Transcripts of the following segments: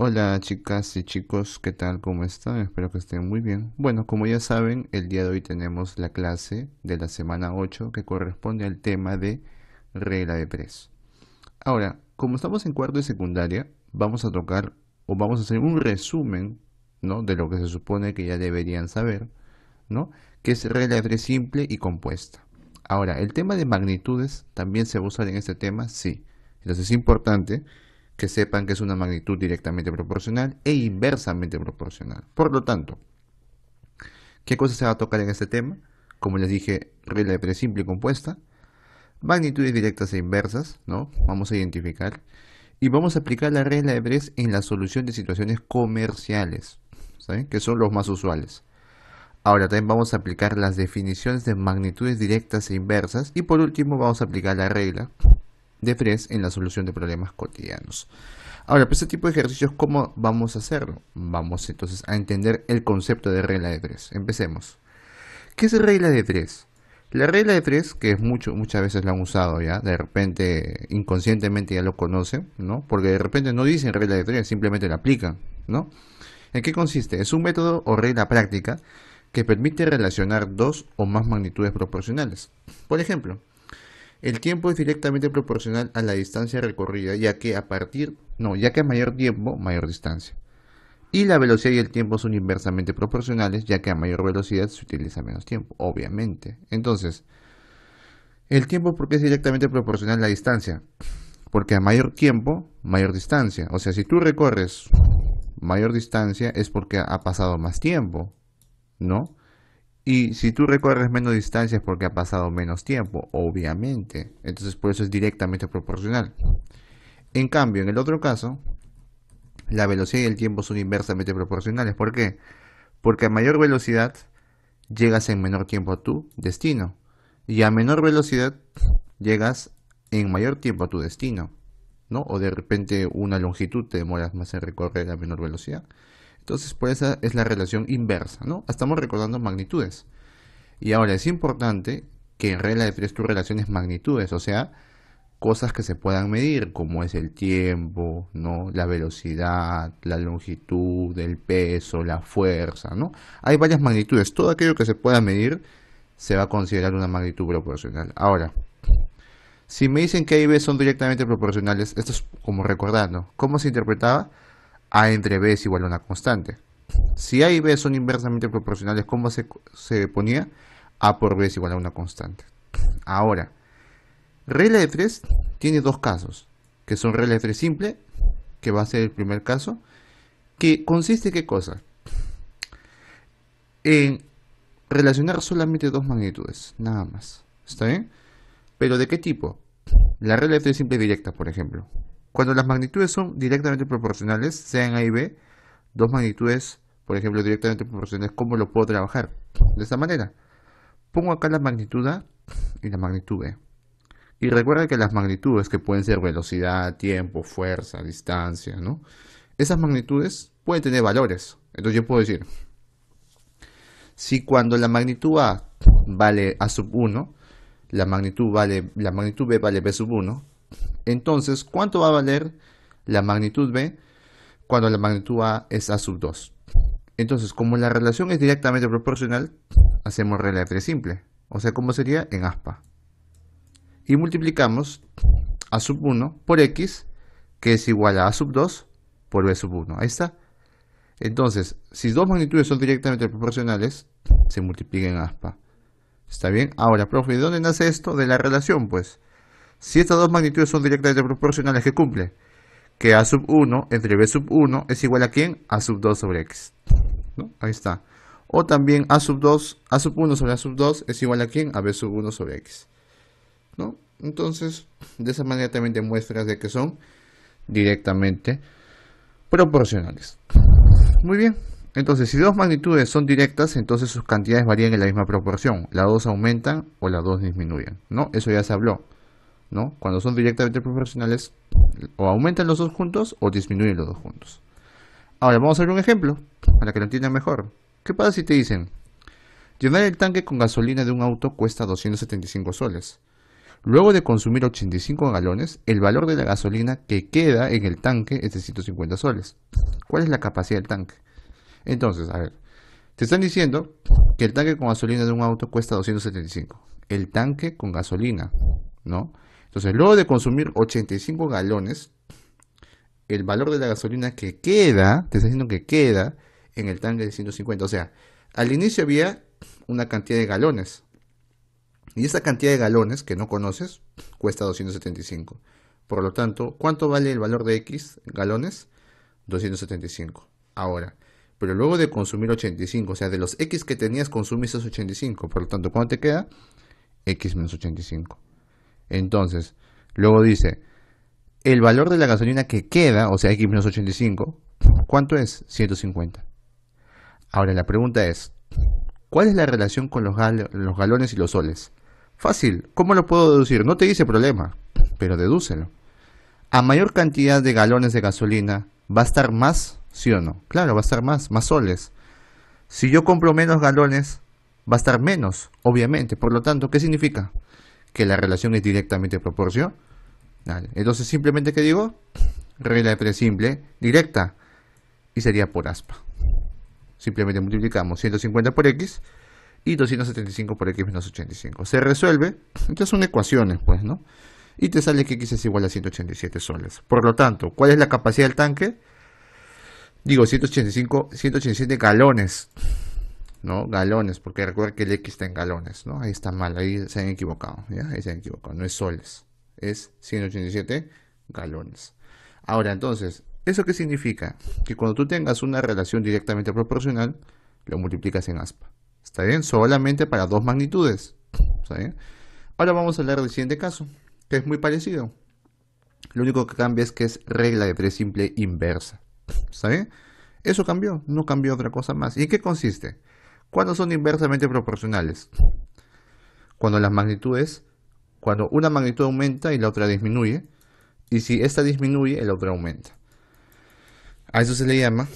Hola chicas y chicos, ¿qué tal? ¿Cómo están? Espero que estén muy bien. Bueno, como ya saben, el día de hoy tenemos la clase de la semana 8 que corresponde al tema de regla de tres. Ahora, como estamos en cuarto de secundaria, vamos a tocar o vamos a hacer un resumen ¿no? de lo que se supone que ya deberían saber, ¿no? que es regla de tres simple y compuesta. Ahora, ¿el tema de magnitudes también se va a usar en este tema? Sí. Entonces es importante que sepan que es una magnitud directamente proporcional e inversamente proporcional. Por lo tanto, ¿qué cosa se va a tocar en este tema? Como les dije, regla de tres simple y compuesta, magnitudes directas e inversas, ¿no? Vamos a identificar. Y vamos a aplicar la regla de Bres en la solución de situaciones comerciales, ¿saben? que son los más usuales. Ahora también vamos a aplicar las definiciones de magnitudes directas e inversas. Y por último vamos a aplicar la regla de Press en la solución de problemas cotidianos. Ahora, para pues, este tipo de ejercicios, ¿cómo vamos a hacerlo? Vamos entonces a entender el concepto de regla de tres. Empecemos. ¿Qué es regla de tres? La regla de tres, que es mucho, muchas veces la han usado ya, de repente inconscientemente ya lo conocen, ¿no? Porque de repente no dicen regla de tres, simplemente la aplican, ¿no? ¿En qué consiste? Es un método o regla práctica que permite relacionar dos o más magnitudes proporcionales. Por ejemplo, el tiempo es directamente proporcional a la distancia recorrida, ya que a partir, no, ya que a mayor tiempo, mayor distancia. Y la velocidad y el tiempo son inversamente proporcionales, ya que a mayor velocidad se utiliza menos tiempo, obviamente. Entonces, el tiempo porque es directamente proporcional a la distancia, porque a mayor tiempo, mayor distancia. O sea, si tú recorres mayor distancia es porque ha pasado más tiempo, ¿no? Y si tú recorres menos distancias porque ha pasado menos tiempo, obviamente. Entonces por eso es directamente proporcional. En cambio, en el otro caso, la velocidad y el tiempo son inversamente proporcionales. ¿Por qué? Porque a mayor velocidad llegas en menor tiempo a tu destino. Y a menor velocidad llegas en mayor tiempo a tu destino. ¿no? O de repente una longitud te demoras más en recorrer a menor velocidad. Entonces, por pues esa es la relación inversa, ¿no? Estamos recordando magnitudes. Y ahora es importante que en regla de tres tú relaciones magnitudes, o sea, cosas que se puedan medir, como es el tiempo, ¿no? La velocidad, la longitud, el peso, la fuerza, ¿no? Hay varias magnitudes. Todo aquello que se pueda medir se va a considerar una magnitud proporcional. Ahora, si me dicen que A y B son directamente proporcionales, esto es como recordando. ¿Cómo se interpretaba? A entre B es igual a una constante. Si A y B son inversamente proporcionales, ¿cómo se, ponía? A por B es igual a una constante. Ahora, regla de 3 tiene dos casos, que son regla de 3 simple, que va a ser el primer caso, que consiste en qué cosa? En relacionar solamente dos magnitudes, nada más. ¿Está bien? ¿Pero de qué tipo? La regla de 3 simple directa, por ejemplo. Cuando las magnitudes son directamente proporcionales, sean A y B, dos magnitudes, por ejemplo, directamente proporcionales, ¿cómo lo puedo trabajar? De esa manera. Pongo acá la magnitud A y la magnitud B. Y recuerda que las magnitudes que pueden ser velocidad, tiempo, fuerza, distancia, ¿no? Esas magnitudes pueden tener valores. Entonces yo puedo decir, si cuando la magnitud A vale A sub 1, la magnitud, vale, la magnitud B vale B sub 1, entonces, ¿cuánto va a valer la magnitud B cuando la magnitud A es A sub 2? Entonces, como la relación es directamente proporcional, hacemos regla de simple. O sea, ¿cómo sería? En aspa. Y multiplicamos A sub 1 por X, que es igual a A sub 2 por B sub 1. Ahí está. Entonces, si dos magnitudes son directamente proporcionales, se multiplica en aspa. ¿Está bien? Ahora, profe, ¿de dónde nace esto? De la relación, pues si estas dos magnitudes son directamente proporcionales ¿qué cumple que a sub 1 entre b sub 1 es igual a quién a sub 2 sobre x ahí está o también a sub 2 a sub 1 sobre a sub 2 es igual a quién a b sub 1 sobre x entonces de esa manera también demuestras de que son directamente proporcionales muy bien entonces, si dos magnitudes son directas, entonces sus cantidades varían en la misma proporción. Las dos aumentan o las dos disminuyen, ¿no? Eso ya se habló. ¿no? Cuando son directamente proporcionales, o aumentan los dos juntos o disminuyen los dos juntos. Ahora vamos a ver un ejemplo para que lo entiendan mejor. ¿Qué pasa si te dicen, llenar el tanque con gasolina de un auto cuesta 275 soles? Luego de consumir 85 galones, el valor de la gasolina que queda en el tanque es de 150 soles. ¿Cuál es la capacidad del tanque? Entonces, a ver, te están diciendo que el tanque con gasolina de un auto cuesta 275. El tanque con gasolina, ¿no? Entonces, luego de consumir 85 galones, el valor de la gasolina que queda, te está diciendo que queda en el tanque de 150. O sea, al inicio había una cantidad de galones. Y esa cantidad de galones que no conoces cuesta 275. Por lo tanto, ¿cuánto vale el valor de X galones? 275. Ahora, pero luego de consumir 85, o sea, de los X que tenías consumiste 85. Por lo tanto, ¿cuánto te queda? X menos 85. Entonces, luego dice, el valor de la gasolina que queda, o sea, X menos 85, ¿cuánto es? 150. Ahora la pregunta es, ¿cuál es la relación con los, galones y los soles? Fácil, ¿cómo lo puedo deducir? No te dice problema, pero dedúcelo. A mayor cantidad de galones de gasolina, ¿va a estar más? ¿Sí o no? Claro, va a estar más, más soles. Si yo compro menos galones, va a estar menos, obviamente. Por lo tanto, ¿qué significa? que la relación es directamente proporción Entonces simplemente que digo, regla de tres simple, directa, y sería por aspa. Simplemente multiplicamos 150 por x y 275 por x menos 85. Se resuelve, entonces son ecuaciones, pues, ¿no? Y te sale que x es igual a 187 soles. Por lo tanto, ¿cuál es la capacidad del tanque? Digo, 185, 187 galones ¿no? Galones, porque recuerda que el X está en galones, ¿no? Ahí está mal, ahí se han equivocado, ¿ya? Ahí se han equivocado, no es soles, es 187 galones. Ahora, entonces, ¿eso qué significa? Que cuando tú tengas una relación directamente proporcional, lo multiplicas en aspa. ¿Está bien? Solamente para dos magnitudes. ¿Está Ahora vamos a hablar del siguiente caso, que es muy parecido. Lo único que cambia es que es regla de tres simple inversa. ¿Está Eso cambió, no cambió otra cosa más. ¿Y en qué consiste? ¿Cuándo son inversamente proporcionales. Cuando las magnitudes, cuando una magnitud aumenta y la otra disminuye, y si esta disminuye, la otra aumenta. A eso se le llama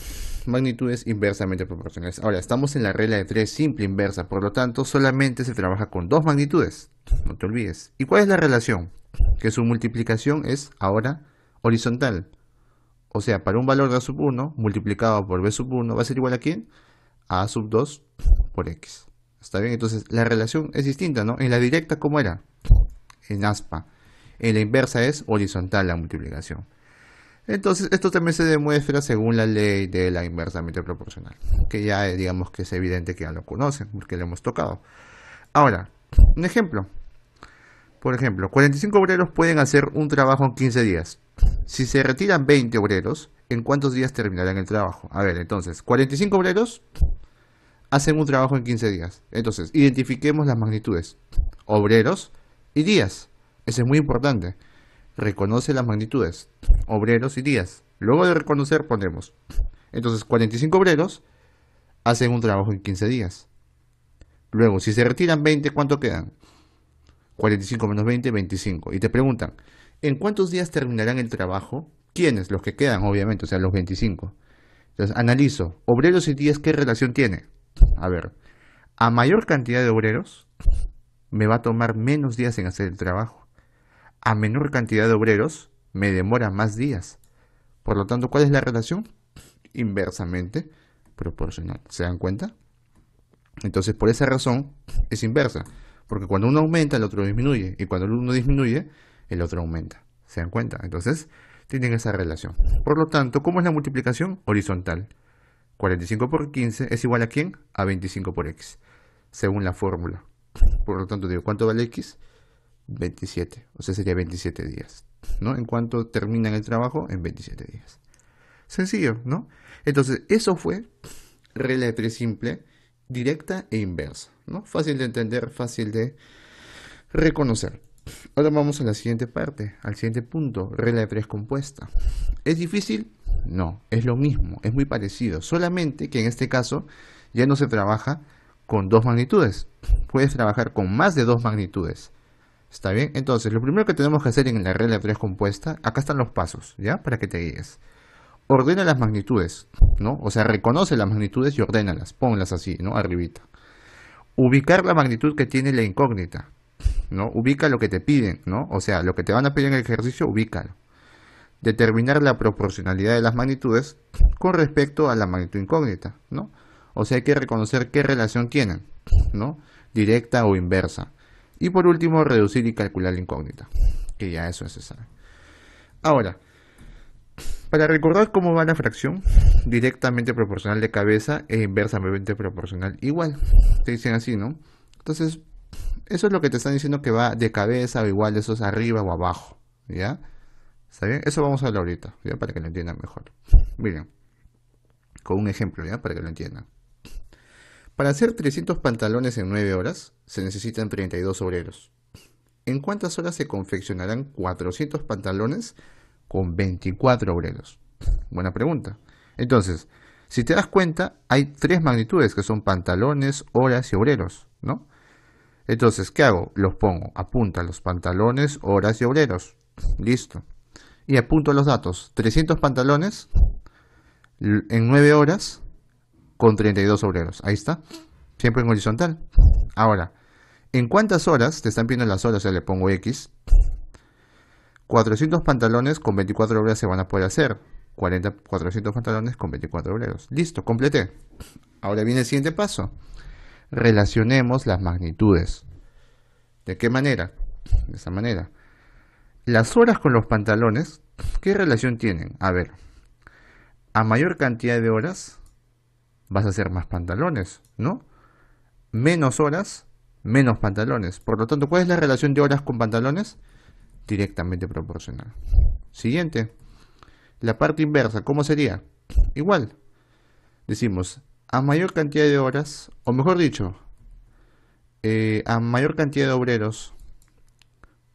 magnitudes inversamente proporcionales. Ahora, estamos en la regla de 3 simple inversa, por lo tanto, solamente se trabaja con dos magnitudes, no te olvides. ¿Y cuál es la relación? Que su multiplicación es ahora horizontal. O sea, para un valor de A sub 1 multiplicado por B sub 1 va a ser igual a quién? a sub 2 por x. ¿Está bien? Entonces la relación es distinta, ¿no? En la directa, ¿cómo era? En aspa. En la inversa es horizontal la multiplicación. Entonces, esto también se demuestra según la ley de la inversamente proporcional, que ya eh, digamos que es evidente que ya lo conocen, porque lo hemos tocado. Ahora, un ejemplo. Por ejemplo, 45 obreros pueden hacer un trabajo en 15 días. Si se retiran 20 obreros, en cuántos días terminarán el trabajo. A ver, entonces, 45 obreros hacen un trabajo en 15 días. Entonces, identifiquemos las magnitudes. Obreros y días. Eso es muy importante. Reconoce las magnitudes. Obreros y días. Luego de reconocer ponemos. Entonces, 45 obreros hacen un trabajo en 15 días. Luego, si se retiran 20, ¿cuánto quedan? 45 menos 20, 25. Y te preguntan, ¿en cuántos días terminarán el trabajo? ¿Quiénes? Los que quedan, obviamente, o sea, los 25. Entonces, analizo, obreros y días, ¿qué relación tiene? A ver, a mayor cantidad de obreros, me va a tomar menos días en hacer el trabajo. A menor cantidad de obreros, me demora más días. Por lo tanto, ¿cuál es la relación? Inversamente proporcional. ¿Se dan cuenta? Entonces, por esa razón, es inversa. Porque cuando uno aumenta, el otro disminuye. Y cuando uno disminuye, el otro aumenta. ¿Se dan cuenta? Entonces, tienen esa relación. Por lo tanto, ¿cómo es la multiplicación horizontal? 45 por 15 es igual a quién? A 25 por x, según la fórmula. Por lo tanto, digo, ¿cuánto vale x? 27, o sea, sería 27 días. ¿no? En cuanto terminan el trabajo, en 27 días. Sencillo, ¿no? Entonces, eso fue regla de simple, directa e inversa, ¿no? Fácil de entender, fácil de reconocer. Ahora vamos a la siguiente parte, al siguiente punto, regla de tres compuesta. ¿Es difícil? No, es lo mismo, es muy parecido, solamente que en este caso ya no se trabaja con dos magnitudes, puedes trabajar con más de dos magnitudes. ¿Está bien? Entonces, lo primero que tenemos que hacer en la regla de tres compuesta, acá están los pasos, ¿ya? Para que te guíes. Ordena las magnitudes, ¿no? O sea, reconoce las magnitudes y ordénalas, ponlas así, ¿no? Arribita. Ubicar la magnitud que tiene la incógnita, ¿no? Ubica lo que te piden, ¿no? O sea, lo que te van a pedir en el ejercicio, ubícalo. Determinar la proporcionalidad de las magnitudes con respecto a la magnitud incógnita, ¿no? O sea, hay que reconocer qué relación tienen, ¿no? Directa o inversa. Y por último, reducir y calcular la incógnita, que ya eso es necesario. Ahora, para recordar cómo va la fracción, directamente proporcional de cabeza e inversamente proporcional igual. Te dicen así, ¿no? Entonces, eso es lo que te están diciendo que va de cabeza o igual, eso es arriba o abajo, ¿ya? ¿Está bien? Eso vamos a hablar ahorita, ¿ya? Para que lo entiendan mejor. Miren, con un ejemplo, ¿ya? Para que lo entiendan. Para hacer 300 pantalones en 9 horas, se necesitan 32 obreros. ¿En cuántas horas se confeccionarán 400 pantalones con 24 obreros? Buena pregunta. Entonces, si te das cuenta, hay tres magnitudes que son pantalones, horas y obreros, ¿no? Entonces, ¿qué hago? Los pongo, apunta los pantalones, horas y obreros. Listo. Y apunto los datos. 300 pantalones en 9 horas con 32 obreros. Ahí está. Siempre en horizontal. Ahora, ¿en cuántas horas? Te están pidiendo las horas, ya le pongo X. 400 pantalones con 24 obreros se van a poder hacer. 400 pantalones con 24 obreros. Listo, completé. Ahora viene el siguiente paso relacionemos las magnitudes. ¿De qué manera? De esa manera. Las horas con los pantalones, ¿qué relación tienen? A ver, a mayor cantidad de horas vas a hacer más pantalones, ¿no? Menos horas, menos pantalones. Por lo tanto, ¿cuál es la relación de horas con pantalones? Directamente proporcional. Siguiente. La parte inversa, ¿cómo sería? Igual. Decimos, a mayor cantidad de horas, o mejor dicho, eh, a mayor cantidad de obreros,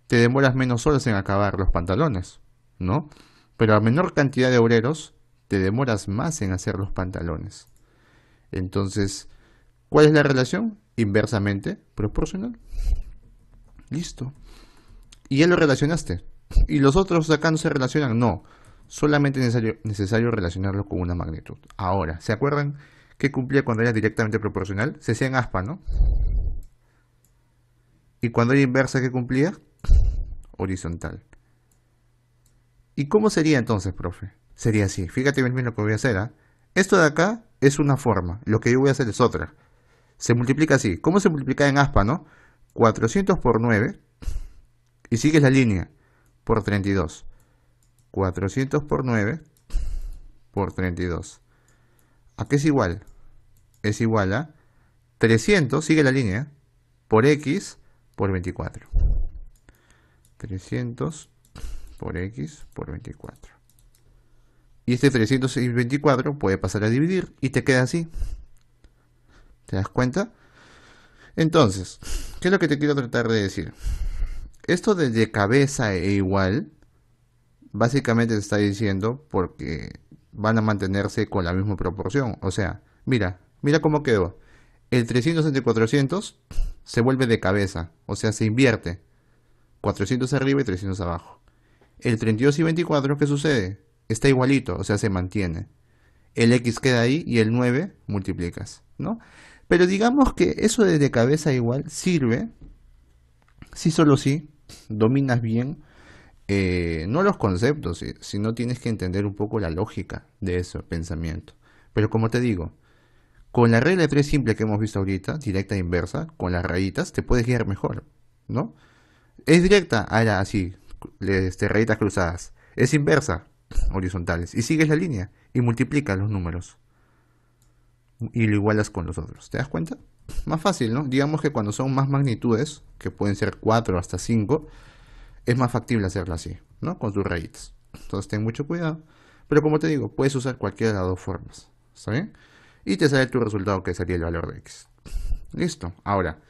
te demoras menos horas en acabar los pantalones, ¿no? Pero a menor cantidad de obreros, te demoras más en hacer los pantalones. Entonces, ¿cuál es la relación? Inversamente proporcional. Listo. Y ya lo relacionaste. ¿Y los otros acá no se relacionan? No. Solamente es necesario relacionarlo con una magnitud. Ahora, ¿se acuerdan? que cumplía cuando era directamente proporcional, se hacía en aspa, ¿no? Y cuando era inversa, qué cumplía? Horizontal. ¿Y cómo sería entonces, profe? Sería así. Fíjate bien, lo que voy a hacer. ¿ah? Esto de acá es una forma. Lo que yo voy a hacer es otra. Se multiplica así. ¿Cómo se multiplica en aspa, no? 400 por 9. Y sigues la línea. Por 32. 400 por 9. Por 32. ¿A qué es igual? Es igual a 300, sigue la línea, ¿eh? por x por 24. 300 por x por 24. Y este 300 24 puede pasar a dividir y te queda así. ¿Te das cuenta? Entonces, ¿qué es lo que te quiero tratar de decir? Esto de, cabeza e igual, básicamente te está diciendo porque van a mantenerse con la misma proporción. O sea, mira, mira cómo quedó. El 300 entre 400 se vuelve de cabeza, o sea, se invierte. 400 arriba y 300 abajo. El 32 y 24, ¿qué sucede? Está igualito, o sea, se mantiene. El X queda ahí y el 9 multiplicas, ¿no? Pero digamos que eso de, de cabeza igual sirve si solo si dominas bien eh, no los conceptos, eh, sino tienes que entender un poco la lógica de ese pensamiento. Pero como te digo, con la regla de tres simple que hemos visto ahorita, directa e inversa, con las rayitas te puedes guiar mejor, ¿no? Es directa, ahora así, este, rayitas cruzadas. Es inversa, horizontales. Y sigues la línea y multiplicas los números. Y lo igualas con los otros. ¿Te das cuenta? Más fácil, ¿no? Digamos que cuando son más magnitudes, que pueden ser 4 hasta 5, es más factible hacerlo así, ¿no? Con tus raíces. Entonces ten mucho cuidado. Pero como te digo, puedes usar cualquiera de las dos formas. ¿Está Y te sale tu resultado que sería el valor de X. Listo. Ahora,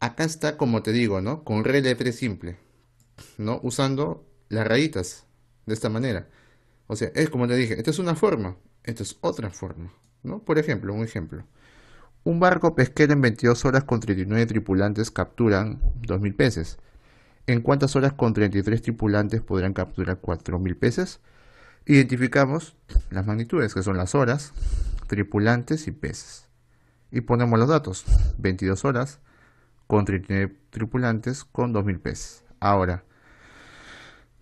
acá está como te digo, ¿no? Con tres simple. ¿No? Usando las rayitas. De esta manera. O sea, es como te dije, esta es una forma. Esta es otra forma. ¿No? Por ejemplo, un ejemplo. Un barco pesquero en 22 horas con 39 tripulantes capturan 2.000 peces en cuántas horas con 33 tripulantes podrán capturar 4.000 peces. Identificamos las magnitudes, que son las horas, tripulantes y peces. Y ponemos los datos, 22 horas con 39 tripulantes con 2.000 peces. Ahora,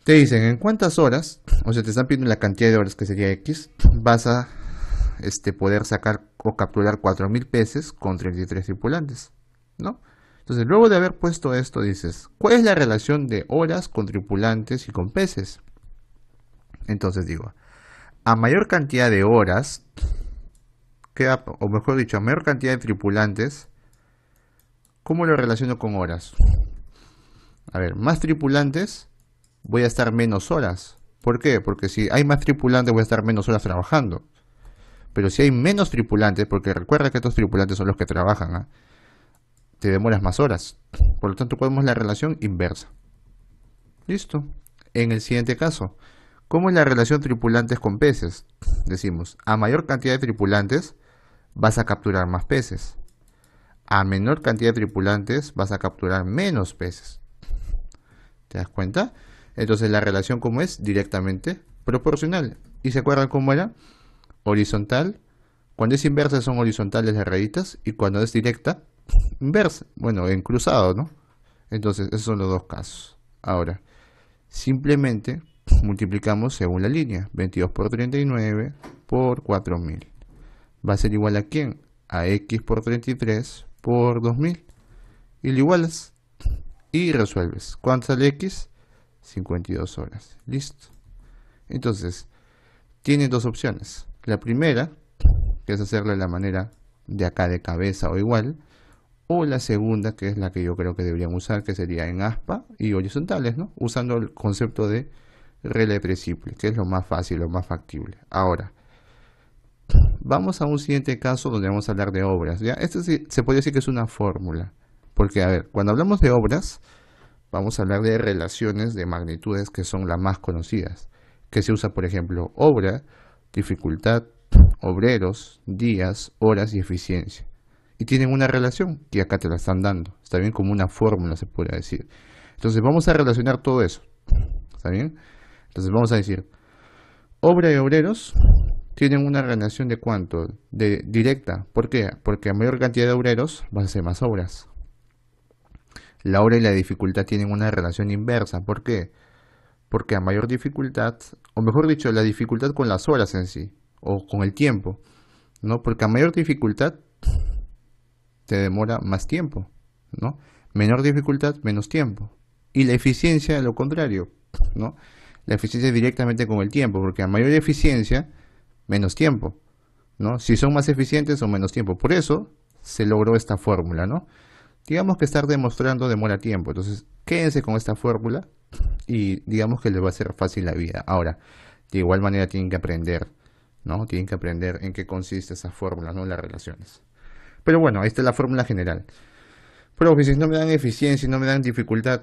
te dicen en cuántas horas, o sea, te están pidiendo la cantidad de horas que sería X, vas a este, poder sacar o capturar 4.000 peces con 33 tripulantes, ¿no? Entonces, luego de haber puesto esto, dices, ¿cuál es la relación de horas con tripulantes y con peces? Entonces digo, a mayor cantidad de horas, o mejor dicho, a mayor cantidad de tripulantes, ¿cómo lo relaciono con horas? A ver, más tripulantes, voy a estar menos horas. ¿Por qué? Porque si hay más tripulantes, voy a estar menos horas trabajando. Pero si hay menos tripulantes, porque recuerda que estos tripulantes son los que trabajan, ¿ah? te demoras más horas. Por lo tanto, podemos la relación inversa. Listo. En el siguiente caso, ¿cómo es la relación tripulantes con peces? Decimos, a mayor cantidad de tripulantes vas a capturar más peces. A menor cantidad de tripulantes vas a capturar menos peces. ¿Te das cuenta? Entonces la relación cómo es directamente proporcional. ¿Y se acuerdan cómo era? Horizontal. Cuando es inversa son horizontales las rayitas y cuando es directa inversa, bueno, en cruzado, ¿no? Entonces, esos son los dos casos. Ahora, simplemente multiplicamos según la línea, 22 por 39 por 4000. Va a ser igual a quién? A x por 33 por 2000. Y lo igualas y resuelves. ¿Cuánto sale x? 52 horas. Listo. Entonces, tiene dos opciones. La primera, que es hacerlo de la manera de acá de cabeza o igual, o la segunda, que es la que yo creo que deberían usar, que sería en aspa y horizontales, ¿no? Usando el concepto de relé simple, que es lo más fácil, lo más factible. Ahora, vamos a un siguiente caso donde vamos a hablar de obras, ¿ya? Esto sí, se puede decir que es una fórmula, porque, a ver, cuando hablamos de obras, vamos a hablar de relaciones de magnitudes que son las más conocidas, que se usa, por ejemplo, obra, dificultad, obreros, días, horas y eficiencia y tienen una relación que acá te la están dando. Está bien como una fórmula se puede decir. Entonces vamos a relacionar todo eso. ¿Está bien? Entonces vamos a decir, obra y obreros tienen una relación de cuánto? De directa. ¿Por qué? Porque a mayor cantidad de obreros Van a hacer más obras. La obra y la dificultad tienen una relación inversa. ¿Por qué? Porque a mayor dificultad, o mejor dicho, la dificultad con las horas en sí, o con el tiempo, ¿no? Porque a mayor dificultad demora más tiempo, ¿no? Menor dificultad, menos tiempo. Y la eficiencia, lo contrario, ¿no? La eficiencia directamente con el tiempo, porque a mayor eficiencia, menos tiempo, ¿no? Si son más eficientes son menos tiempo. Por eso se logró esta fórmula, ¿no? Digamos que estar demostrando demora tiempo, entonces quédense con esta fórmula y digamos que les va a ser fácil la vida. Ahora, de igual manera tienen que aprender, ¿no? Tienen que aprender en qué consiste esa fórmula, ¿no? Las relaciones. Pero bueno, esta es la fórmula general. Pero pues, si no me dan eficiencia, no me dan dificultad,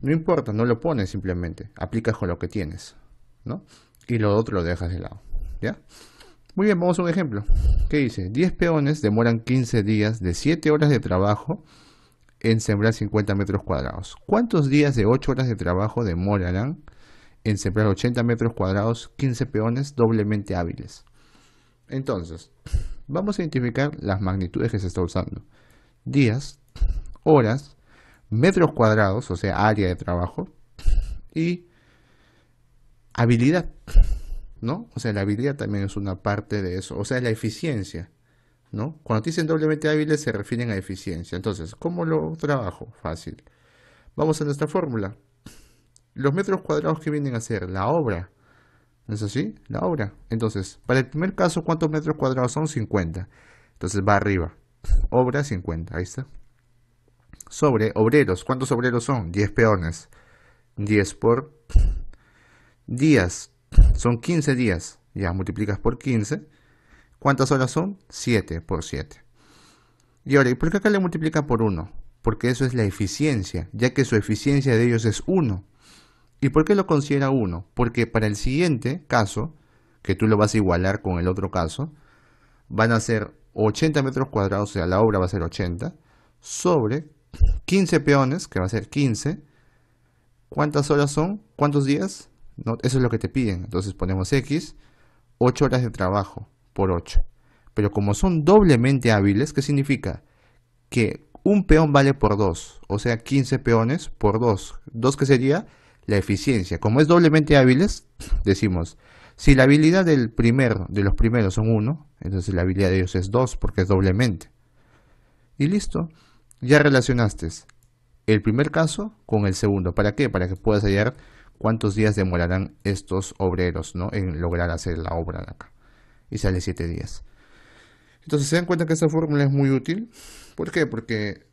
no importa, no lo pones simplemente. Aplicas con lo que tienes, ¿no? Y lo otro lo dejas de lado, ¿ya? Muy bien, vamos a un ejemplo. ¿Qué dice? 10 peones demoran 15 días de 7 horas de trabajo en sembrar 50 metros cuadrados. ¿Cuántos días de 8 horas de trabajo demorarán en sembrar 80 metros cuadrados 15 peones doblemente hábiles? Entonces, vamos a identificar las magnitudes que se está usando. Días, horas, metros cuadrados, o sea, área de trabajo, y habilidad, ¿no? O sea, la habilidad también es una parte de eso, o sea, la eficiencia, ¿no? Cuando dicen doblemente hábiles se refieren a eficiencia. Entonces, ¿cómo lo trabajo? Fácil. Vamos a nuestra fórmula. Los metros cuadrados que vienen a ser la obra ¿No es así? La obra. Entonces, para el primer caso, ¿cuántos metros cuadrados son? 50. Entonces va arriba. Obra 50. Ahí está. Sobre obreros. ¿Cuántos obreros son? 10 peones. 10 por días. Son 15 días. Ya multiplicas por 15. ¿Cuántas horas son? 7 por 7. Y ahora, ¿y por qué acá le multiplica por 1? Porque eso es la eficiencia, ya que su eficiencia de ellos es 1. ¿Y por qué lo considera 1? Porque para el siguiente caso, que tú lo vas a igualar con el otro caso, van a ser 80 metros cuadrados, o sea, la obra va a ser 80, sobre 15 peones, que va a ser 15. ¿Cuántas horas son? ¿Cuántos días? Eso es lo que te piden. Entonces ponemos X, 8 horas de trabajo por 8. Pero como son doblemente hábiles, ¿qué significa? Que un peón vale por 2, o sea, 15 peones por 2. ¿2 que sería? la eficiencia. Como es doblemente hábiles, decimos, si la habilidad del primero, de los primeros son 1, entonces la habilidad de ellos es 2 porque es doblemente. Y listo, ya relacionaste el primer caso con el segundo. ¿Para qué? Para que puedas hallar cuántos días demorarán estos obreros ¿no? en lograr hacer la obra de acá. Y sale 7 días. Entonces se dan cuenta que esta fórmula es muy útil. ¿Por qué? Porque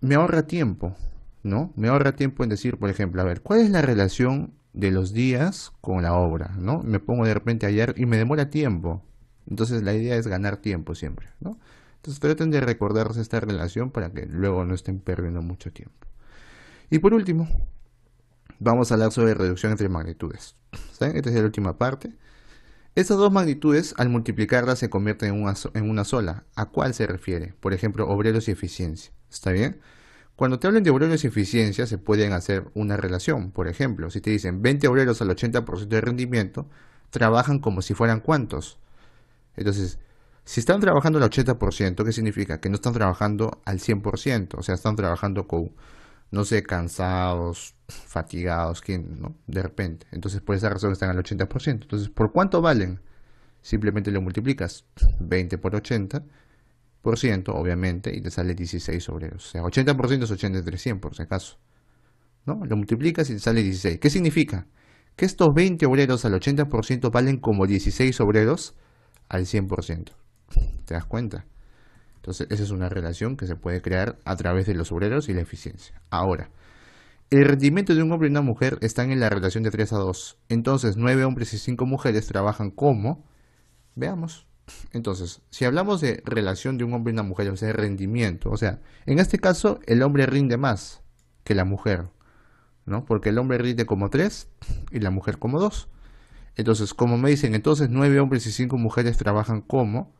me ahorra tiempo. ¿no? Me ahorra tiempo en decir, por ejemplo, a ver, ¿cuál es la relación de los días con la obra, ¿no? Me pongo de repente ayer y me demora tiempo. Entonces la idea es ganar tiempo siempre, ¿no? Entonces traten de recordarse esta relación para que luego no estén perdiendo mucho tiempo. Y por último, vamos a hablar sobre reducción entre magnitudes. Esta es la última parte. Estas dos magnitudes, al multiplicarlas, se convierten en una, en una sola. ¿A cuál se refiere? Por ejemplo, obreros y eficiencia. ¿Está bien? Cuando te hablan de obreros y eficiencia, se pueden hacer una relación. Por ejemplo, si te dicen 20 obreros al 80% de rendimiento, trabajan como si fueran cuantos. Entonces, si están trabajando al 80%, ¿qué significa? Que no están trabajando al 100%, o sea, están trabajando con, no sé, cansados, fatigados, ¿quién, no? De repente. Entonces, por esa razón están al 80%. Entonces, ¿por cuánto valen? Simplemente lo multiplicas 20 por 80 obviamente, y te sale 16 obreros o sea, 80% es 80 entre 100, por si acaso. ¿No? Lo multiplicas y te sale 16. ¿Qué significa? Que estos 20 obreros al 80% valen como 16 obreros al 100%. ¿Te das cuenta? Entonces, esa es una relación que se puede crear a través de los obreros y la eficiencia. Ahora, el rendimiento de un hombre y una mujer están en la relación de 3 a 2. Entonces, 9 hombres y 5 mujeres trabajan como, veamos, entonces, si hablamos de relación de un hombre y una mujer, o sea, de rendimiento, o sea, en este caso el hombre rinde más que la mujer, ¿no? Porque el hombre rinde como tres y la mujer como dos. Entonces, como me dicen, entonces nueve hombres y cinco mujeres trabajan como,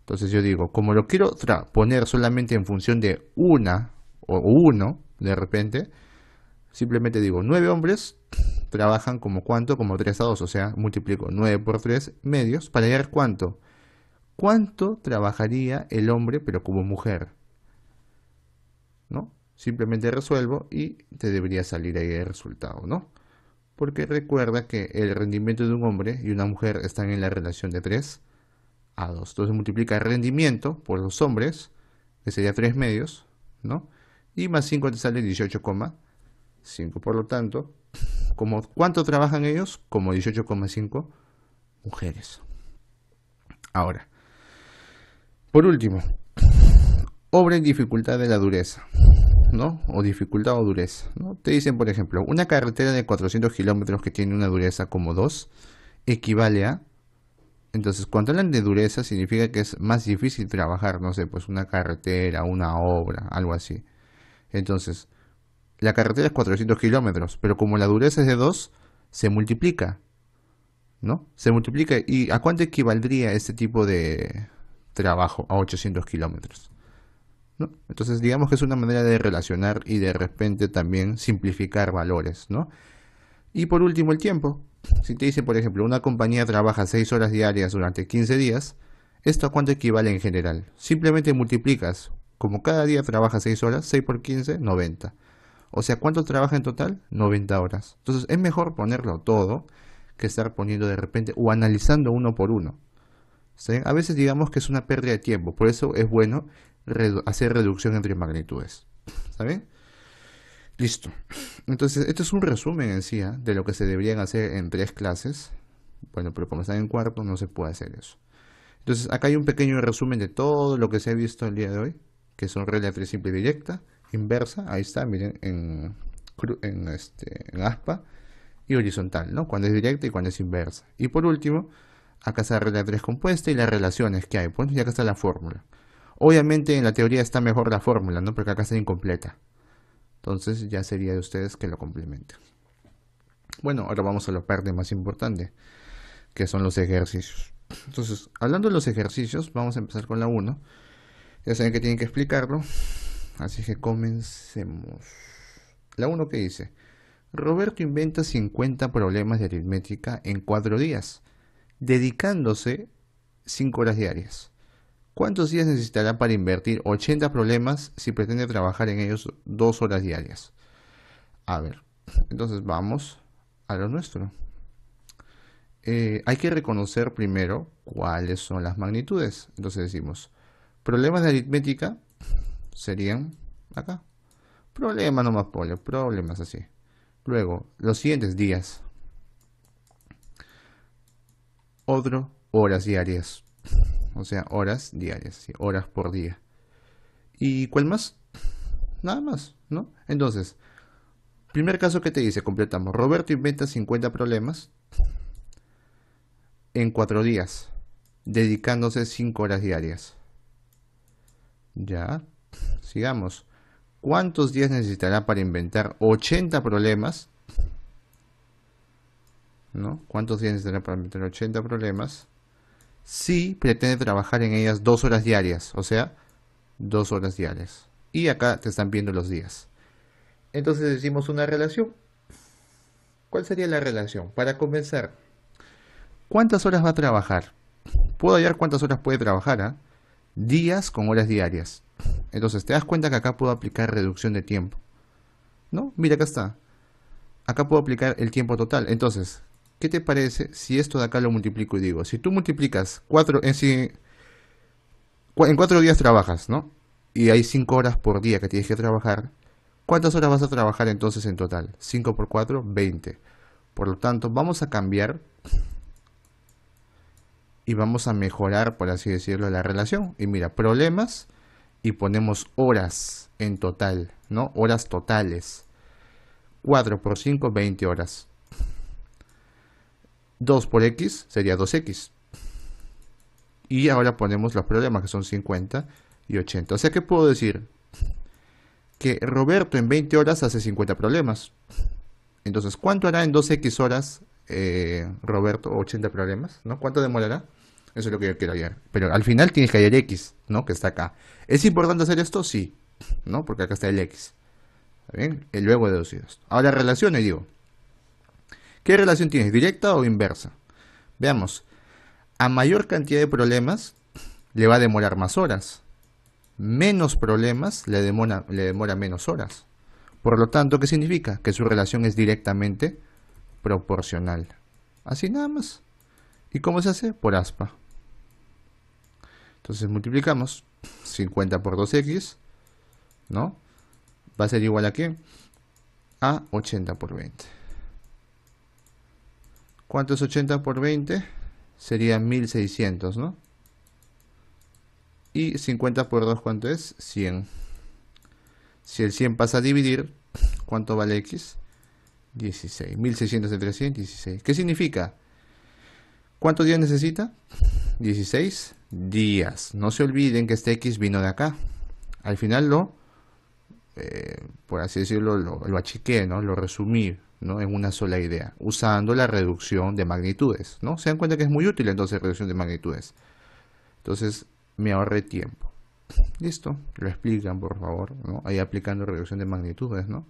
entonces yo digo, como lo quiero poner solamente en función de una o uno, de repente, simplemente digo, nueve hombres trabajan como cuánto, como tres a dos, o sea, multiplico nueve por tres medios para llegar cuánto, cuánto trabajaría el hombre pero como mujer. ¿No? Simplemente resuelvo y te debería salir ahí el resultado, ¿no? Porque recuerda que el rendimiento de un hombre y una mujer están en la relación de 3 a 2. Entonces multiplica el rendimiento por los hombres, que sería 3 medios, ¿no? Y más 5 te sale 18,5. Por lo tanto, como ¿cuánto trabajan ellos? Como 18,5 mujeres. Ahora, por último, obra en dificultad de la dureza, ¿no? O dificultad o dureza, ¿no? Te dicen, por ejemplo, una carretera de 400 kilómetros que tiene una dureza como 2 equivale a... Entonces, cuando hablan de dureza, significa que es más difícil trabajar, no sé, pues una carretera, una obra, algo así. Entonces, la carretera es 400 kilómetros, pero como la dureza es de 2, se multiplica, ¿no? Se multiplica. ¿Y a cuánto equivaldría este tipo de, trabajo a 800 kilómetros. Entonces digamos que es una manera de relacionar y de repente también simplificar valores. ¿no? Y por último el tiempo. Si te dicen, por ejemplo, una compañía trabaja 6 horas diarias durante 15 días, ¿esto a cuánto equivale en general? Simplemente multiplicas. Como cada día trabaja 6 horas, 6 por 15, 90. O sea, ¿cuánto trabaja en total? 90 horas. Entonces es mejor ponerlo todo que estar poniendo de repente o analizando uno por uno. A veces digamos que es una pérdida de tiempo, por eso es bueno hacer reducción entre magnitudes. ¿Está bien? Listo. Entonces, esto es un resumen en sí ¿ah? de lo que se deberían hacer en tres clases. Bueno, pero como están en cuarto, no se puede hacer eso. Entonces, acá hay un pequeño resumen de todo lo que se ha visto el día de hoy, que son reglas de simple directa, inversa, ahí está, miren, en, en, este, en aspa, y horizontal, ¿no? Cuando es directa y cuando es inversa. Y por último, acá está la regla descompuesta y las relaciones que hay, pues, y acá está la fórmula. Obviamente en la teoría está mejor la fórmula, ¿no? Porque acá está incompleta. Entonces ya sería de ustedes que lo complementen. Bueno, ahora vamos a la parte más importante, que son los ejercicios. Entonces, hablando de los ejercicios, vamos a empezar con la 1. Ya saben que tienen que explicarlo, así que comencemos. La 1 que dice, Roberto inventa 50 problemas de aritmética en 4 días dedicándose 5 horas diarias. ¿Cuántos días necesitará para invertir 80 problemas si pretende trabajar en ellos 2 horas diarias? A ver, entonces vamos a lo nuestro. Eh, hay que reconocer primero cuáles son las magnitudes. Entonces decimos, problemas de aritmética serían acá. Problemas, no más problemas, problemas así. Luego, los siguientes días otro horas diarias. O sea, horas diarias, y horas por día. ¿Y cuál más? Nada más, ¿no? Entonces, primer caso que te dice, completamos. Roberto inventa 50 problemas en cuatro días, dedicándose 5 horas diarias. Ya, sigamos. ¿Cuántos días necesitará para inventar 80 problemas ¿no? ¿Cuántos días tendrá para meter 80 problemas? Si pretende trabajar en ellas dos horas diarias, o sea, dos horas diarias. Y acá te están viendo los días. Entonces decimos una relación. ¿Cuál sería la relación? Para comenzar, ¿cuántas horas va a trabajar? Puedo hallar cuántas horas puede trabajar, a ¿ah? Días con horas diarias. Entonces te das cuenta que acá puedo aplicar reducción de tiempo. ¿No? Mira, acá está. Acá puedo aplicar el tiempo total. Entonces, ¿qué te parece si esto de acá lo multiplico y digo, si tú multiplicas cuatro, en, si, en cuatro días trabajas, ¿no? Y hay cinco horas por día que tienes que trabajar, ¿cuántas horas vas a trabajar entonces en total? 5 por 4, 20. Por lo tanto, vamos a cambiar y vamos a mejorar, por así decirlo, la relación. Y mira, problemas y ponemos horas en total, ¿no? Horas totales. 4 por 5, 20 horas. 2 por x sería 2x. Y ahora ponemos los problemas que son 50 y 80. O sea que puedo decir que Roberto en 20 horas hace 50 problemas. Entonces, ¿cuánto hará en 2x horas eh, Roberto 80 problemas? ¿no? ¿Cuánto demorará? Eso es lo que yo quiero hallar. Pero al final tiene que hallar x, ¿no? Que está acá. ¿Es importante hacer esto? Sí, ¿no? Porque acá está el x. ¿Está bien? Y luego deducido esto. Ahora relaciones, y digo, ¿Qué relación tienes? ¿Directa o inversa? Veamos. A mayor cantidad de problemas, le va a demorar más horas. Menos problemas, le demora, menos horas. Por lo tanto, ¿qué significa? Que su relación es directamente proporcional. Así nada más. ¿Y cómo se hace? Por aspa. Entonces multiplicamos 50 por 2x, ¿no? Va a ser igual a qué? A 80 por 20. ¿Cuánto es 80 por 20? Sería 1600, ¿no? Y 50 por 2, ¿cuánto es? 100. Si el 100 pasa a dividir, ¿cuánto vale X? 16. 1600 entre 100, 16. ¿Qué significa? ¿Cuántos días necesita? 16 días. No se olviden que este X vino de acá. Al final lo, eh, por así decirlo, lo, lo achiqué, ¿no? Lo resumí. ¿no? en una sola idea, usando la reducción de magnitudes. ¿no? Se dan cuenta que es muy útil entonces reducción de magnitudes. Entonces me ahorré tiempo. Listo, lo explican por favor, ¿no? ahí aplicando reducción de magnitudes, ¿no?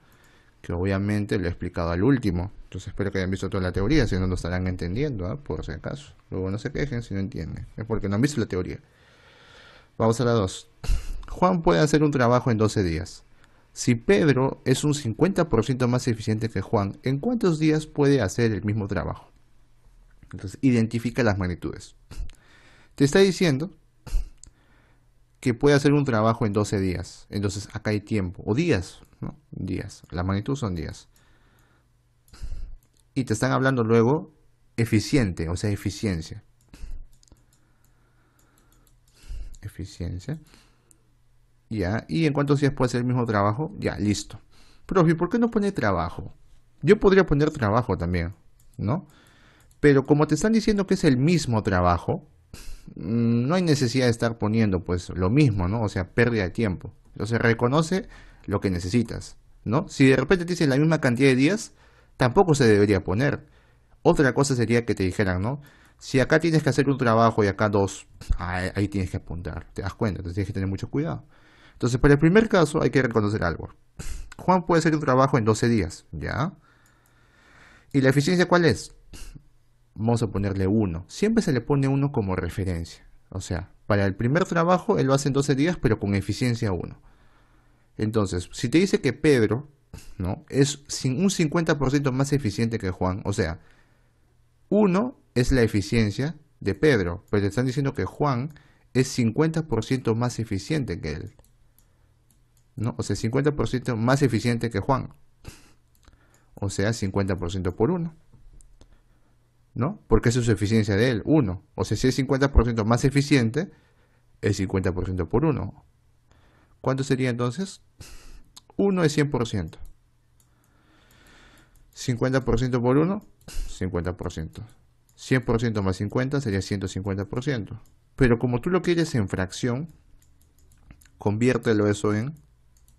que obviamente lo he explicado al último. Entonces espero que hayan visto toda la teoría, si no lo estarán entendiendo, ¿ah? por si acaso. Luego no se quejen si no entienden, es porque no han visto la teoría. Vamos a la 2. Juan puede hacer un trabajo en 12 días. Si Pedro es un 50% más eficiente que Juan, ¿en cuántos días puede hacer el mismo trabajo? Entonces, identifica las magnitudes. Te está diciendo que puede hacer un trabajo en 12 días. Entonces, acá hay tiempo. O días, ¿no? Días. La magnitud son días. Y te están hablando luego eficiente, o sea, eficiencia. Eficiencia. ¿ya? Y en cuántos días puede hacer el mismo trabajo, ya, listo. Profe, ¿por qué no pone trabajo? Yo podría poner trabajo también, ¿no? Pero como te están diciendo que es el mismo trabajo, mm, no hay necesidad de estar poniendo pues lo mismo, ¿no? O sea, pérdida de tiempo. Entonces reconoce lo que necesitas, ¿no? Si de repente te dicen la misma cantidad de días, tampoco se debería poner. Otra cosa sería que te dijeran, ¿no? Si acá tienes que hacer un trabajo y acá dos, ahí tienes que apuntar. ¿Te das cuenta? Entonces tienes que tener mucho cuidado. Entonces, para el primer caso hay que reconocer algo. Juan puede hacer un trabajo en 12 días, ¿ya? ¿Y la eficiencia cuál es? Vamos a ponerle 1. Siempre se le pone 1 como referencia. O sea, para el primer trabajo él lo hace en 12 días, pero con eficiencia 1. Entonces, si te dice que Pedro, ¿no? Es un 50% más eficiente que Juan. O sea, 1 es la eficiencia de Pedro, pero te están diciendo que Juan es 50% más eficiente que él. O sea, 50% más eficiente que Juan. O sea, 50% por 1. ¿No? Porque es su eficiencia de él, 1. O sea, si es 50% más eficiente, es 50% por 1. ¿Cuánto sería entonces? 1 es 100%. 50% por 1, 50%. 100% más 50 sería 150%. Pero como tú lo quieres en fracción, conviértelo eso en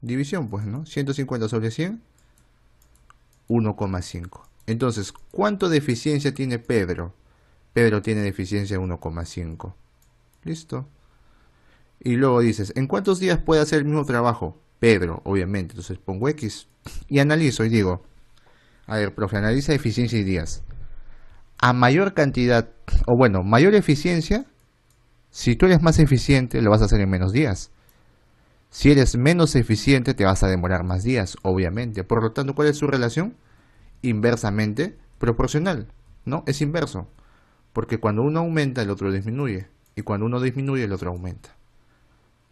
División, pues, ¿no? 150 sobre 100, 1,5. Entonces, ¿cuánto deficiencia tiene Pedro? Pedro tiene deficiencia 1,5. Listo. Y luego dices, ¿en cuántos días puede hacer el mismo trabajo? Pedro, obviamente. Entonces pongo X y analizo y digo, a ver, profe, analiza eficiencia y días. A mayor cantidad, o bueno, mayor eficiencia, si tú eres más eficiente, lo vas a hacer en menos días. Si eres menos eficiente, te vas a demorar más días, obviamente. Por lo tanto, ¿cuál es su relación? Inversamente proporcional, ¿no? Es inverso. Porque cuando uno aumenta, el otro disminuye. Y cuando uno disminuye, el otro aumenta.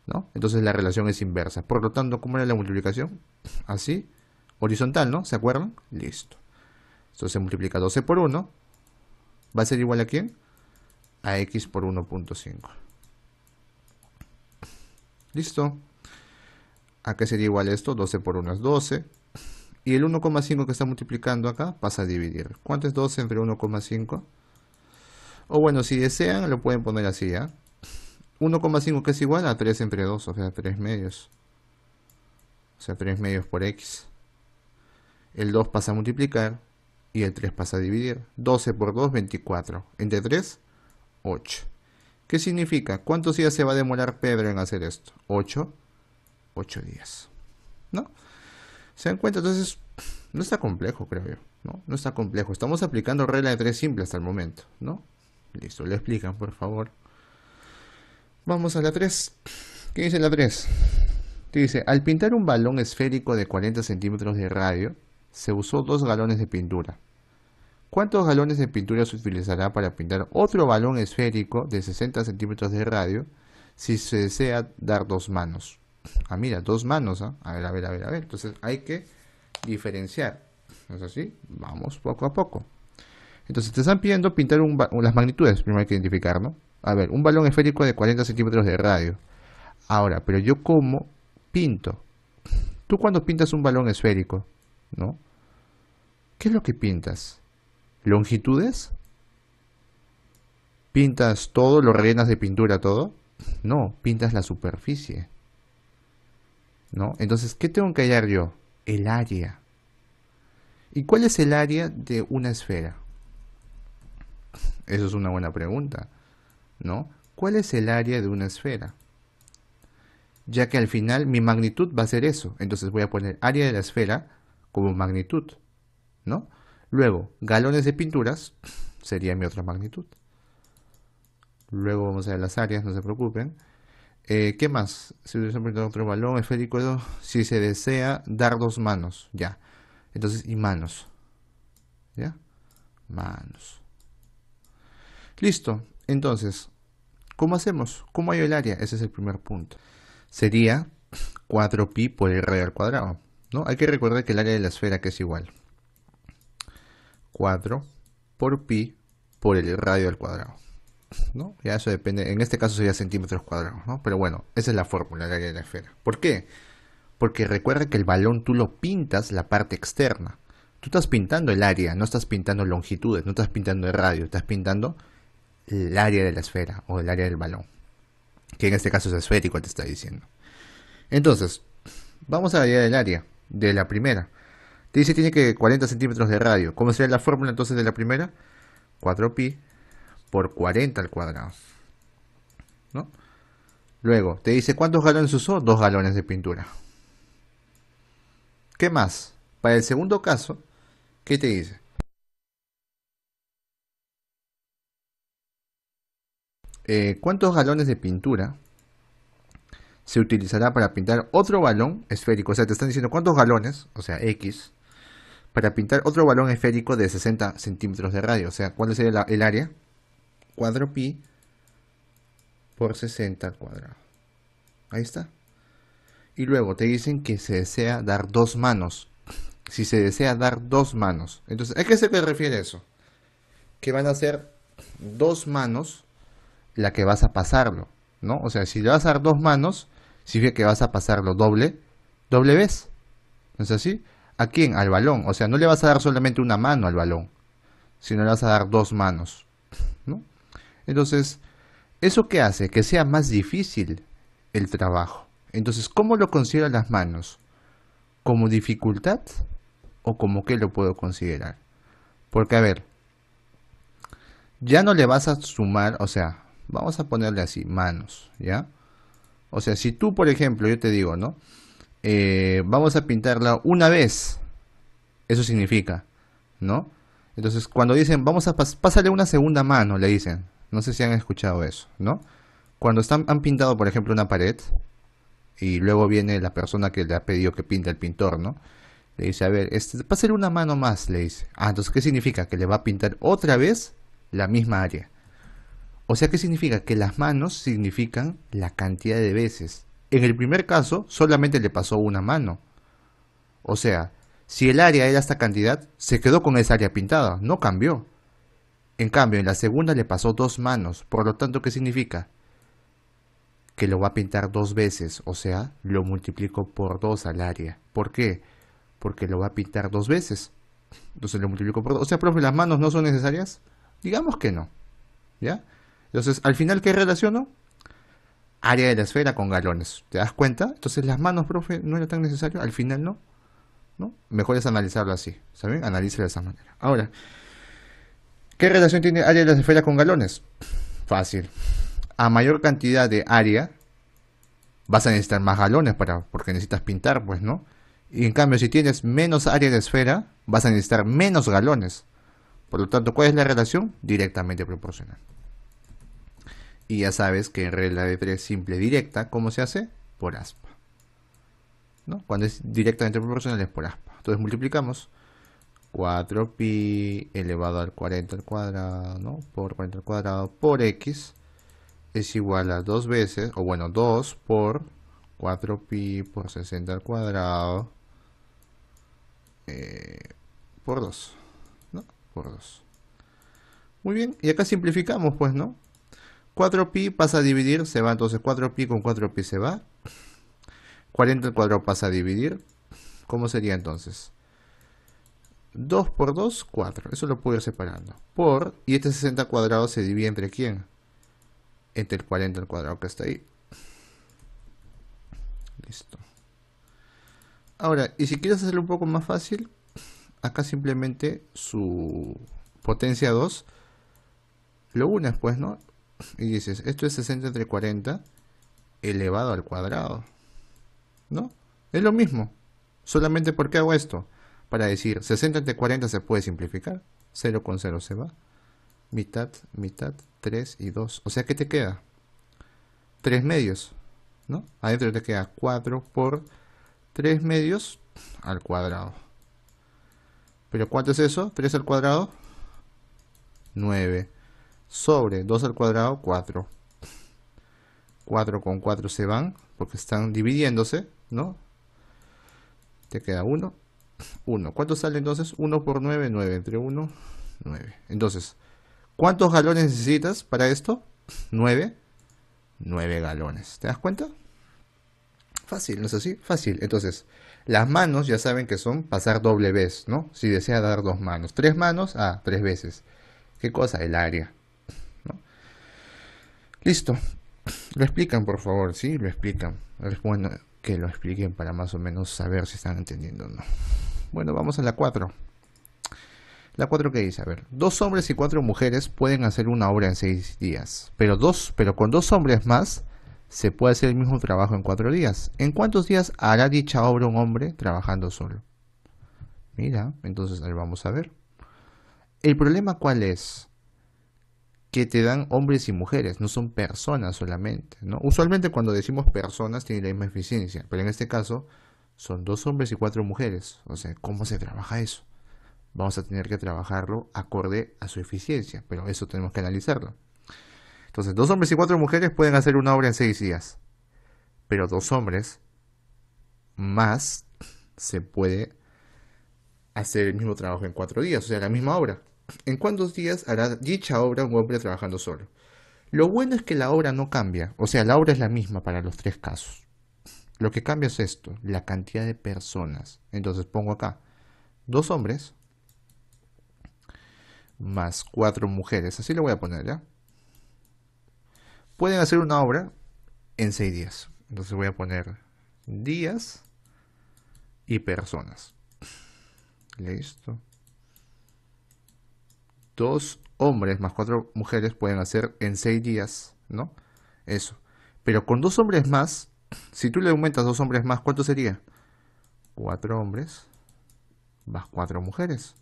¿No? Entonces la relación es inversa. Por lo tanto, ¿cómo era la multiplicación? Así, horizontal, ¿no? ¿Se acuerdan? Listo. Entonces multiplica 12 por 1. ¿Va a ser igual a quién? A x por 1.5. Listo. ¿A qué sería igual esto? 12 por 1 es 12. Y el 1,5 que está multiplicando acá pasa a dividir. ¿Cuánto es 12 entre 1,5? O bueno, si desean, lo pueden poner así, ¿ah? 1,5 que es igual a 3 entre 2, o sea, 3 medios. O sea, 3 medios por x. El 2 pasa a multiplicar y el 3 pasa a dividir. 12 por 2, 24. Entre 3, 8. ¿Qué significa? ¿Cuántos días se va a demorar Pedro en hacer esto? 8 ocho días. ¿No? ¿Se dan cuenta? Entonces, no está complejo, creo yo. ¿no? no está complejo. Estamos aplicando regla de tres simple hasta el momento. ¿No? Listo, le explican, por favor. Vamos a la 3. ¿Qué dice la 3? Dice, al pintar un balón esférico de 40 centímetros de radio, se usó dos galones de pintura. ¿Cuántos galones de pintura se utilizará para pintar otro balón esférico de 60 centímetros de radio si se desea dar dos manos? Ah, mira, dos manos, ¿ah? A ver, a ver, a ver, a ver. Entonces hay que diferenciar. es así? Vamos poco a poco. Entonces te están pidiendo pintar las magnitudes, primero hay que identificar, ¿no? A ver, un balón esférico de 40 centímetros de radio. Ahora, pero yo como pinto. Tú cuando pintas un balón esférico, ¿no? ¿Qué es lo que pintas? ¿Longitudes? ¿Pintas todo? ¿Lo rellenas de pintura todo? No, pintas la superficie. ¿no? Entonces, ¿qué tengo que hallar yo? El área. ¿Y cuál es el área de una esfera? Eso es una buena pregunta, ¿no? ¿Cuál es el área de una esfera? Ya que al final mi magnitud va a ser eso. Entonces voy a poner área de la esfera como magnitud, ¿no? Luego, galones de pinturas sería mi otra magnitud. Luego vamos a ver las áreas, no se preocupen. Eh, ¿Qué más? Si otro balón esférico, si se desea dar dos manos, ya. Entonces, y manos. ¿Ya? Manos. Listo. Entonces, ¿cómo hacemos? ¿Cómo hay el área? Ese es el primer punto. Sería 4pi por el radio al cuadrado. ¿no? Hay que recordar que el área de la esfera que es igual. 4 por pi por el radio al cuadrado. ¿no? Ya eso depende, en este caso sería centímetros cuadrados, ¿no? Pero bueno, esa es la fórmula del área de la esfera. ¿Por qué? Porque recuerda que el balón tú lo pintas la parte externa. Tú estás pintando el área, no estás pintando longitudes, no estás pintando el radio, estás pintando el área de la esfera o el área del balón. Que en este caso es esférico, te está diciendo. Entonces, vamos a la idea del área, de la primera. Te dice tiene que 40 centímetros de radio. ¿Cómo sería la fórmula entonces de la primera? 4pi por 40 al cuadrado. ¿No? Luego, te dice cuántos galones usó, dos galones de pintura. ¿Qué más? Para el segundo caso, ¿qué te dice? Eh, ¿Cuántos galones de pintura se utilizará para pintar otro balón esférico? O sea, te están diciendo cuántos galones, o sea, X, para pintar otro balón esférico de 60 centímetros de radio. O sea, ¿cuál sería el área? cuadro pi por 60 al cuadrado. Ahí está. Y luego te dicen que se desea dar dos manos. Si se desea dar dos manos. Entonces, ¿a qué se te refiere eso? Que van a ser dos manos la que vas a pasarlo, ¿no? O sea, si le vas a dar dos manos, significa que vas a pasarlo doble, doble vez. ¿No es así? ¿A quién? Al balón. O sea, no le vas a dar solamente una mano al balón, sino le vas a dar dos manos. Entonces, ¿eso qué hace? Que sea más difícil el trabajo. Entonces, ¿cómo lo considero las manos? ¿Como dificultad o como qué lo puedo considerar? Porque, a ver, ya no le vas a sumar, o sea, vamos a ponerle así, manos, ¿ya? O sea, si tú, por ejemplo, yo te digo, ¿no? Eh, vamos a pintarla una vez, eso significa, ¿no? Entonces, cuando dicen, vamos a pasarle una segunda mano, le dicen, no sé si han escuchado eso, ¿no? Cuando están, han pintado, por ejemplo, una pared y luego viene la persona que le ha pedido que pinte el pintor, ¿no? Le dice, a ver, este, va a una mano más, le dice. Ah, entonces, ¿qué significa? Que le va a pintar otra vez la misma área. O sea, ¿qué significa? Que las manos significan la cantidad de veces. En el primer caso, solamente le pasó una mano. O sea, si el área era esta cantidad, se quedó con esa área pintada, no cambió. En cambio, en la segunda le pasó dos manos, por lo tanto, ¿qué significa? Que lo va a pintar dos veces, o sea, lo multiplico por dos al área. ¿Por qué? Porque lo va a pintar dos veces. Entonces lo multiplico por dos. O sea, profe, ¿las manos no son necesarias? Digamos que no. ¿Ya? Entonces, al final, ¿qué relaciono? Área de la esfera con galones. ¿Te das cuenta? Entonces, las manos, profe, no era tan necesario. Al final, no. ¿No? Mejor es analizarlo así. ¿Saben? Analízalo de esa manera. Ahora. ¿Qué relación tiene área de las esferas con galones? Fácil. A mayor cantidad de área, vas a necesitar más galones para, porque necesitas pintar, pues, ¿no? Y en cambio, si tienes menos área de esfera, vas a necesitar menos galones. Por lo tanto, ¿cuál es la relación? Directamente proporcional. Y ya sabes que en regla de 3 simple directa, ¿cómo se hace? Por aspa. ¿No? Cuando es directamente proporcional es por aspa. Entonces multiplicamos 4pi elevado al 40 al cuadrado, ¿no? Por 40 al cuadrado por x es igual a 2 veces, o bueno, 2 por 4pi por 60 al cuadrado eh, por 2, ¿no? Por 2. Muy bien, y acá simplificamos, pues, ¿no? 4pi pasa a dividir, se va, entonces 4pi con 4pi se va. 40 al cuadrado pasa a dividir. ¿Cómo sería entonces? 2 por 2, 4. Eso lo puedo ir separando. Por, y este 60 cuadrado se divide entre quién? Entre el 40 al cuadrado que está ahí. Listo. Ahora, y si quieres hacerlo un poco más fácil, acá simplemente su potencia 2 lo unes pues, ¿no? Y dices, esto es 60 entre 40 elevado al cuadrado. ¿No? Es lo mismo. Solamente porque hago esto para decir 60 entre 40 se puede simplificar, 0 con 0 se va, mitad, mitad, 3 y 2, o sea ¿qué te queda 3 medios, ¿no? Adentro te queda 4 por 3 medios al cuadrado. ¿Pero cuánto es eso? 3 al cuadrado, 9. Sobre 2 al cuadrado, 4. 4 con 4 se van, porque están dividiéndose, ¿no? Te queda 1 1. ¿Cuánto sale entonces? 1 por 9, 9. Entre 1, 9. Entonces, ¿cuántos galones necesitas para esto? 9. 9 galones. ¿Te das cuenta? Fácil, ¿no es así? Fácil. Entonces, las manos ya saben que son pasar doble vez, ¿no? Si desea dar dos manos. Tres manos, a ah, tres veces. ¿Qué cosa? El área. ¿no? Listo. Lo explican, por favor, ¿sí? Lo explican. Es bueno que lo expliquen para más o menos saber si están entendiendo o no. Bueno, vamos a la 4. La 4 que dice, a ver, dos hombres y cuatro mujeres pueden hacer una obra en seis días, pero, dos, pero con dos hombres más se puede hacer el mismo trabajo en cuatro días. ¿En cuántos días hará dicha obra un hombre trabajando solo? Mira, entonces ahí vamos a ver. El problema cuál es? Que te dan hombres y mujeres, no son personas solamente, ¿no? Usualmente cuando decimos personas tiene la misma eficiencia, pero en este caso son dos hombres y cuatro mujeres. O sea, ¿cómo se trabaja eso? Vamos a tener que trabajarlo acorde a su eficiencia, pero eso tenemos que analizarlo. Entonces, dos hombres y cuatro mujeres pueden hacer una obra en seis días, pero dos hombres más se puede hacer el mismo trabajo en cuatro días, o sea, la misma obra. ¿En cuántos días hará dicha obra un hombre trabajando solo? Lo bueno es que la obra no cambia, o sea, la obra es la misma para los tres casos. Lo que cambia es esto, la cantidad de personas. Entonces pongo acá dos hombres más cuatro mujeres. Así lo voy a poner ya. Pueden hacer una obra en seis días. Entonces voy a poner días y personas. Listo. Dos hombres más cuatro mujeres pueden hacer en seis días, ¿no? Eso. Pero con dos hombres más si tú le aumentas dos hombres más, ¿cuánto sería? Cuatro hombres más cuatro mujeres.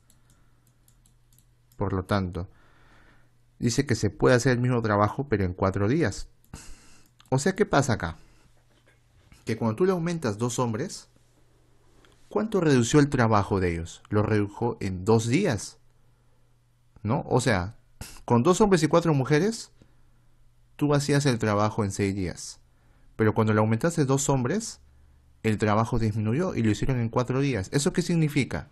Por lo tanto, dice que se puede hacer el mismo trabajo, pero en cuatro días. O sea, ¿qué pasa acá? Que cuando tú le aumentas dos hombres, ¿cuánto redució el trabajo de ellos? Lo redujo en dos días. ¿No? O sea, con dos hombres y cuatro mujeres, tú hacías el trabajo en seis días. Pero cuando le aumentaste dos hombres, el trabajo disminuyó y lo hicieron en cuatro días. ¿Eso qué significa?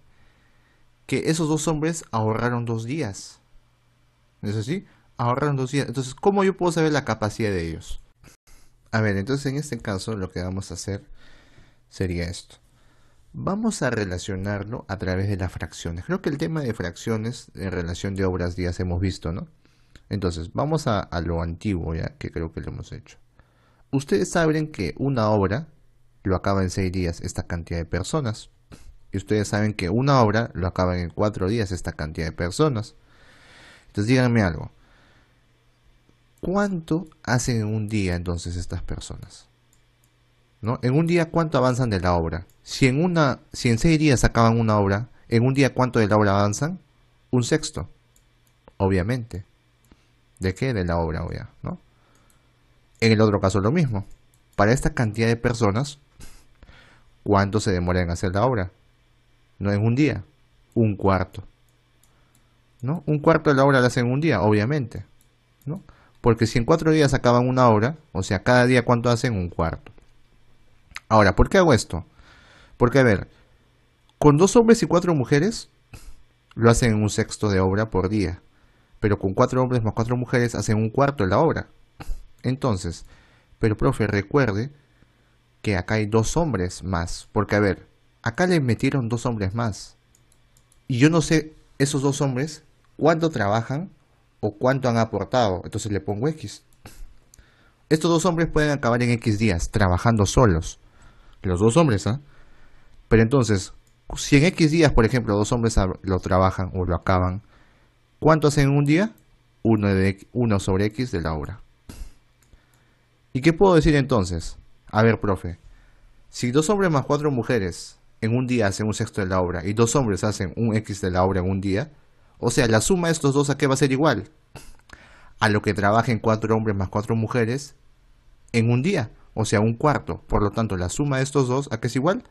Que esos dos hombres ahorraron dos días. ¿Es así? Ahorraron dos días. Entonces, ¿cómo yo puedo saber la capacidad de ellos? A ver, entonces en este caso lo que vamos a hacer sería esto. Vamos a relacionarlo a través de las fracciones. Creo que el tema de fracciones en relación de obras días hemos visto, ¿no? Entonces, vamos a lo antiguo ya, que creo que lo hemos hecho. Ustedes saben que una obra lo acaba en seis días esta cantidad de personas. Y ustedes saben que una obra lo acaban en cuatro días esta cantidad de personas. Entonces díganme algo. ¿Cuánto hacen en un día entonces estas personas? ¿No? En un día cuánto avanzan de la obra. Si en una, si en seis días acaban una obra, en un día cuánto de la obra avanzan? Un sexto, obviamente. ¿De qué? De la obra, obviamente. ¿no? En el otro caso lo mismo. Para esta cantidad de personas, ¿cuánto se demora en hacer la obra? No es un día, un cuarto. ¿No? Un cuarto de la obra la hacen un día, obviamente. ¿No? Porque si en cuatro días acaban una obra, o sea, cada día cuánto hacen un cuarto. Ahora, ¿por qué hago esto? Porque, a ver, con dos hombres y cuatro mujeres, lo hacen en un sexto de obra por día. Pero con cuatro hombres más cuatro mujeres hacen un cuarto de la obra. Entonces, pero profe, recuerde que acá hay dos hombres más, porque a ver, acá le metieron dos hombres más. Y yo no sé esos dos hombres cuánto trabajan o cuánto han aportado. Entonces le pongo X. Estos dos hombres pueden acabar en X días trabajando solos. Los dos hombres, ¿ah? Pero entonces, si en X días, por ejemplo, dos hombres lo trabajan o lo acaban, ¿cuánto hacen en un día? uno, uno sobre X de la obra. ¿Y qué puedo decir entonces? A ver, profe, si dos hombres más cuatro mujeres en un día hacen un sexto de la obra y dos hombres hacen un X de la obra en un día, o sea, la suma de estos dos a qué va a ser igual? A lo que trabajen cuatro hombres más cuatro mujeres en un día, o sea, un cuarto. Por lo tanto, la suma de estos dos a qué es igual?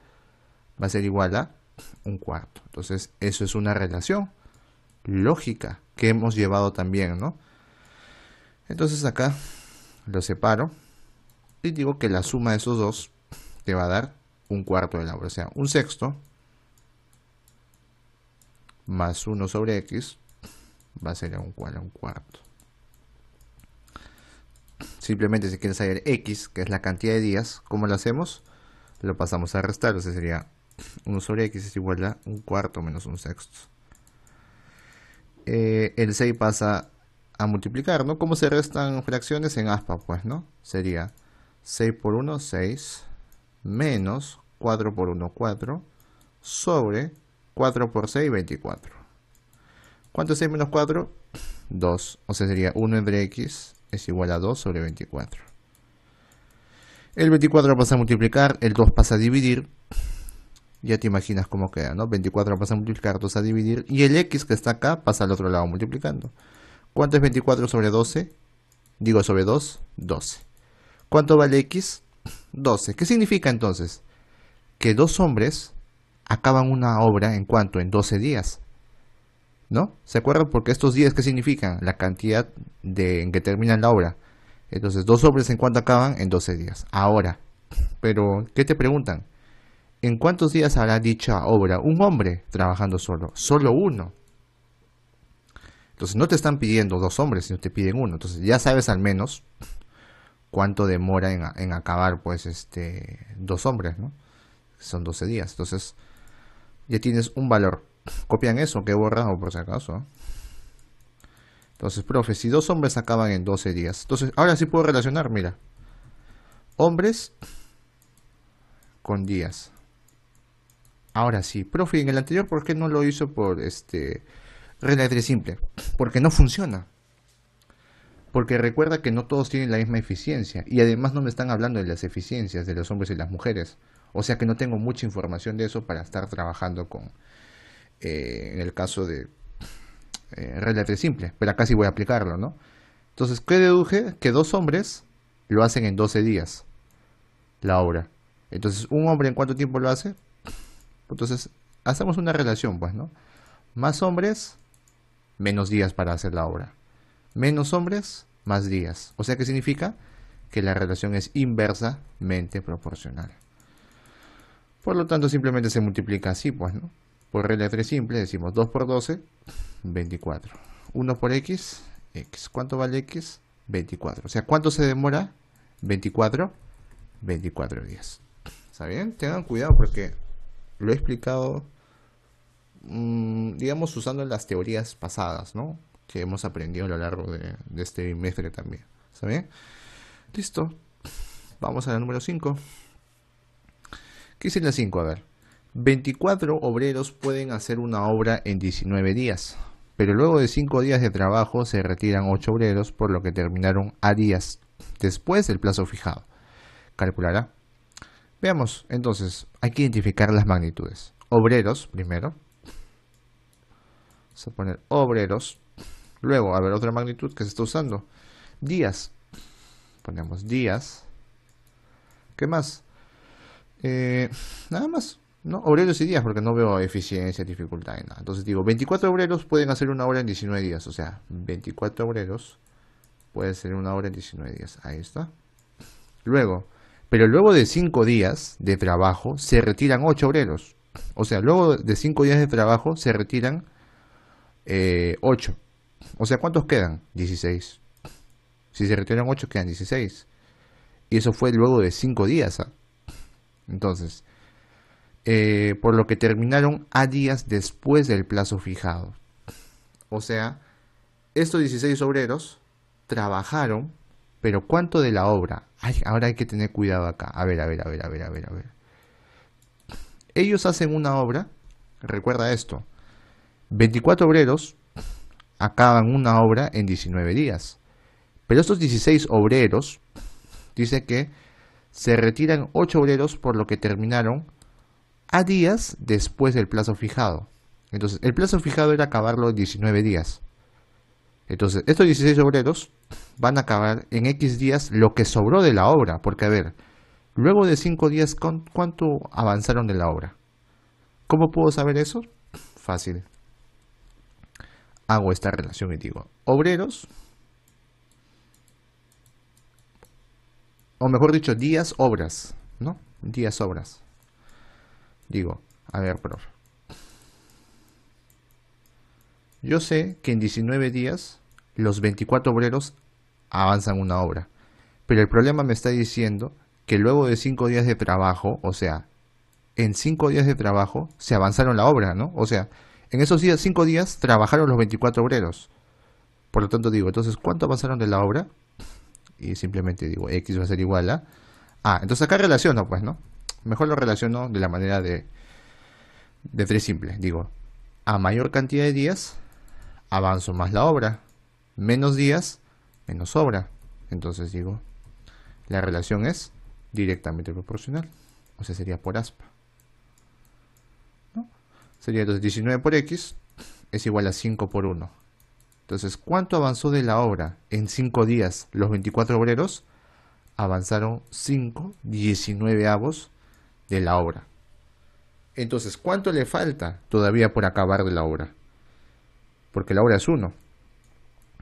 Va a ser igual a un cuarto. Entonces, eso es una relación lógica que hemos llevado también, ¿no? Entonces acá lo separo y digo que la suma de esos dos te va a dar un cuarto de la hora, o sea, un sexto más 1 sobre x va a ser igual a un cuarto. Simplemente si quieres saber x, que es la cantidad de días, ¿cómo lo hacemos? Lo pasamos a restar, o sea, sería 1 sobre x es igual a un cuarto menos un sexto. Eh, el 6 pasa a multiplicar, ¿no? ¿Cómo se restan fracciones en aspa? Pues, ¿no? Sería 6 por 1, 6, menos 4 por 1, 4, sobre 4 por 6, 24. ¿Cuánto es 6 menos 4? 2, o sea sería 1 entre x es igual a 2 sobre 24. El 24 pasa a multiplicar, el 2 pasa a dividir. Ya te imaginas cómo queda, ¿no? 24 pasa a multiplicar, 2 a dividir. Y el x que está acá pasa al otro lado multiplicando. ¿Cuánto es 24 sobre 12? Digo sobre 2, 12. ¿Cuánto vale X? 12. ¿Qué significa entonces? Que dos hombres acaban una obra en cuanto en 12 días. ¿No? ¿Se acuerdan? Porque estos días, ¿qué significan? La cantidad de, en que terminan la obra. Entonces, dos hombres en cuanto acaban? En 12 días. Ahora. Pero, ¿qué te preguntan? ¿En cuántos días hará dicha obra? Un hombre trabajando solo. Solo uno. Entonces, no te están pidiendo dos hombres, sino te piden uno. Entonces, ya sabes al menos cuánto demora en, acabar pues este dos hombres, ¿no? Son 12 días. Entonces, ya tienes un valor. Copian eso, que he borrado por si acaso. Entonces, profe, si dos hombres acaban en 12 días. Entonces, ahora sí puedo relacionar, mira. Hombres con días. Ahora sí, profe, en el anterior, ¿por qué no lo hizo por este regla simple? Porque no funciona. Porque recuerda que no todos tienen la misma eficiencia y además no me están hablando de las eficiencias de los hombres y las mujeres. O sea que no tengo mucha información de eso para estar trabajando con, eh, en el caso de eh, simple, pero acá sí voy a aplicarlo, ¿no? Entonces, ¿qué deduje? Que dos hombres lo hacen en 12 días, la obra. Entonces, ¿un hombre en cuánto tiempo lo hace? Entonces, hacemos una relación, pues, ¿no? Más hombres, menos días para hacer la obra menos hombres, más días. O sea que significa que la relación es inversamente proporcional. Por lo tanto, simplemente se multiplica así, pues, ¿no? Por regla 3 simple, decimos 2 por 12, 24. 1 por x, x. ¿Cuánto vale x? 24. O sea, ¿cuánto se demora? 24, 24 días. ¿Está bien? Tengan cuidado porque lo he explicado, mm, digamos, usando las teorías pasadas, ¿no? que hemos aprendido a lo largo de, este bimestre también. ¿Está bien? Listo. Vamos a la número 5. ¿Qué es la 5? A ver. 24 obreros pueden hacer una obra en 19 días, pero luego de 5 días de trabajo se retiran 8 obreros, por lo que terminaron a días después del plazo fijado. Calculará. Veamos, entonces, hay que identificar las magnitudes. Obreros, primero. Vamos a poner obreros. Luego, a ver, otra magnitud que se está usando. Días. Ponemos días. ¿Qué más? Eh, nada más. ¿no? Obreros y días, porque no veo eficiencia, dificultad y nada. Entonces digo, 24 obreros pueden hacer una hora en 19 días. O sea, 24 obreros pueden hacer una hora en 19 días. Ahí está. Luego, pero luego de 5 días de trabajo se retiran 8 obreros. O sea, luego de 5 días de trabajo se retiran eh, 8. O sea, ¿cuántos quedan? 16. Si se retiran 8, quedan 16. Y eso fue luego de 5 días. ¿ah? Entonces, eh, por lo que terminaron a días después del plazo fijado. O sea, estos 16 obreros trabajaron, pero ¿cuánto de la obra? ahora hay que tener cuidado acá. A ver, a ver, a ver, a ver, a ver, a ver. Ellos hacen una obra, recuerda esto, 24 obreros acaban una obra en 19 días. Pero estos 16 obreros, dice que se retiran 8 obreros por lo que terminaron a días después del plazo fijado. Entonces, el plazo fijado era acabarlo en 19 días. Entonces, estos 16 obreros van a acabar en X días lo que sobró de la obra. Porque, a ver, luego de 5 días, ¿cuánto avanzaron de la obra? ¿Cómo puedo saber eso? Fácil hago esta relación y digo obreros, o mejor dicho, días obras, ¿no? Días obras. Digo, a ver, profe. Yo sé que en 19 días los 24 obreros avanzan una obra, pero el problema me está diciendo que luego de 5 días de trabajo, o sea, en 5 días de trabajo se avanzaron la obra, ¿no? O sea, en esos días, cinco días, trabajaron los 24 obreros. Por lo tanto digo, entonces, ¿cuánto avanzaron de la obra? Y simplemente digo, X va a ser igual a... Ah, entonces acá relaciono, pues, ¿no? Mejor lo relaciono de la manera de... De tres simples. Digo, a mayor cantidad de días, avanzo más la obra. Menos días, menos obra. Entonces digo, la relación es directamente proporcional. O sea, sería por aspa. Sería entonces 19 por x es igual a 5 por 1. Entonces, ¿cuánto avanzó de la obra en 5 días los 24 obreros? Avanzaron 5 19 avos de la obra. Entonces, ¿cuánto le falta todavía por acabar de la obra? Porque la obra es 1.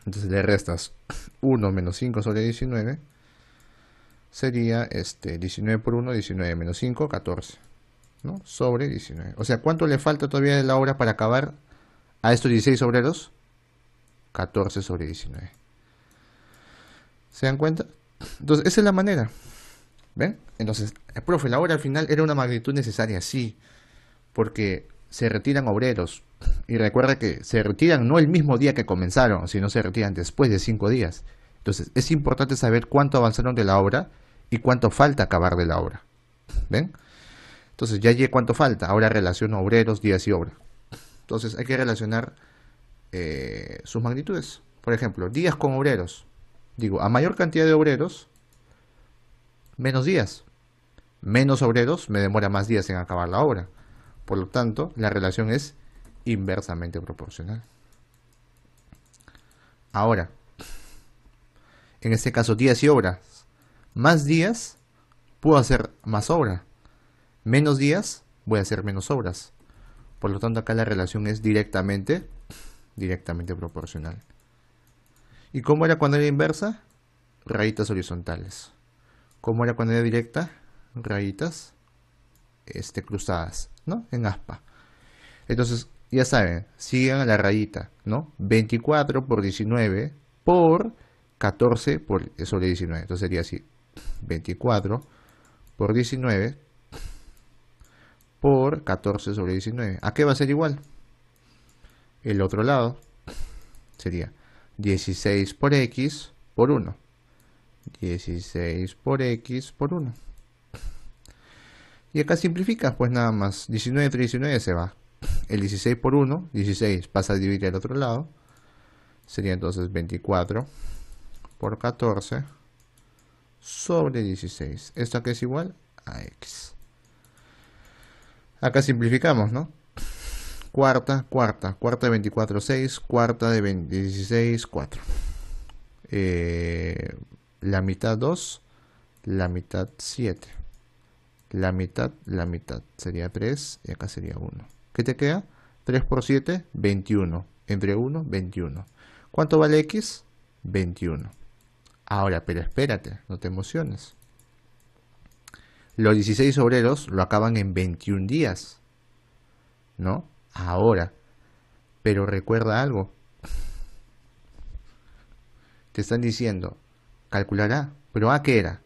Entonces le restas 1 menos 5 sobre 19. Sería este 19 por 1, 19 menos 5, 14. ¿no? Sobre 19. O sea, ¿cuánto le falta todavía de la obra para acabar a estos 16 obreros? 14 sobre 19. ¿Se dan cuenta? Entonces, esa es la manera. ¿Ven? Entonces, el eh, profe, la obra al final era una magnitud necesaria, sí, porque se retiran obreros. Y recuerda que se retiran no el mismo día que comenzaron, sino se retiran después de 5 días. Entonces, es importante saber cuánto avanzaron de la obra y cuánto falta acabar de la obra. ¿Ven? Entonces, ya llegué cuánto falta. Ahora relaciono obreros, días y obra. Entonces, hay que relacionar eh, sus magnitudes. Por ejemplo, días con obreros. Digo, a mayor cantidad de obreros, menos días. Menos obreros me demora más días en acabar la obra. Por lo tanto, la relación es inversamente proporcional. Ahora, en este caso días y obras. Más días, puedo hacer más obra menos días, voy a hacer menos obras. Por lo tanto, acá la relación es directamente, directamente proporcional. ¿Y cómo era cuando era inversa? Rayitas horizontales. ¿Cómo era cuando era directa? Rayitas este, cruzadas, ¿no? En aspa. Entonces, ya saben, sigan a la rayita, ¿no? 24 por 19 por 14 por, sobre 19. Entonces sería así. 24 por 19 por 14 sobre 19. ¿A qué va a ser igual? El otro lado sería 16 por x por 1. 16 por x por 1. Y acá simplifica, pues nada más. 19 entre 19 se va. El 16 por 1, 16 pasa a dividir al otro lado. Sería entonces 24 por 14 sobre 16. ¿Esto a es igual? A x. Acá simplificamos, ¿no? Cuarta, cuarta, cuarta de 24, 6, cuarta de 16, 4. Eh, la mitad 2, la mitad 7. La mitad, la mitad. Sería 3 y acá sería 1. ¿Qué te queda? 3 por 7, 21. Entre 1, 21. ¿Cuánto vale X? 21. Ahora, pero espérate, no te emociones. Los 16 obreros lo acaban en 21 días. ¿No? Ahora. Pero recuerda algo. Te están diciendo, calculará, pero A qué era?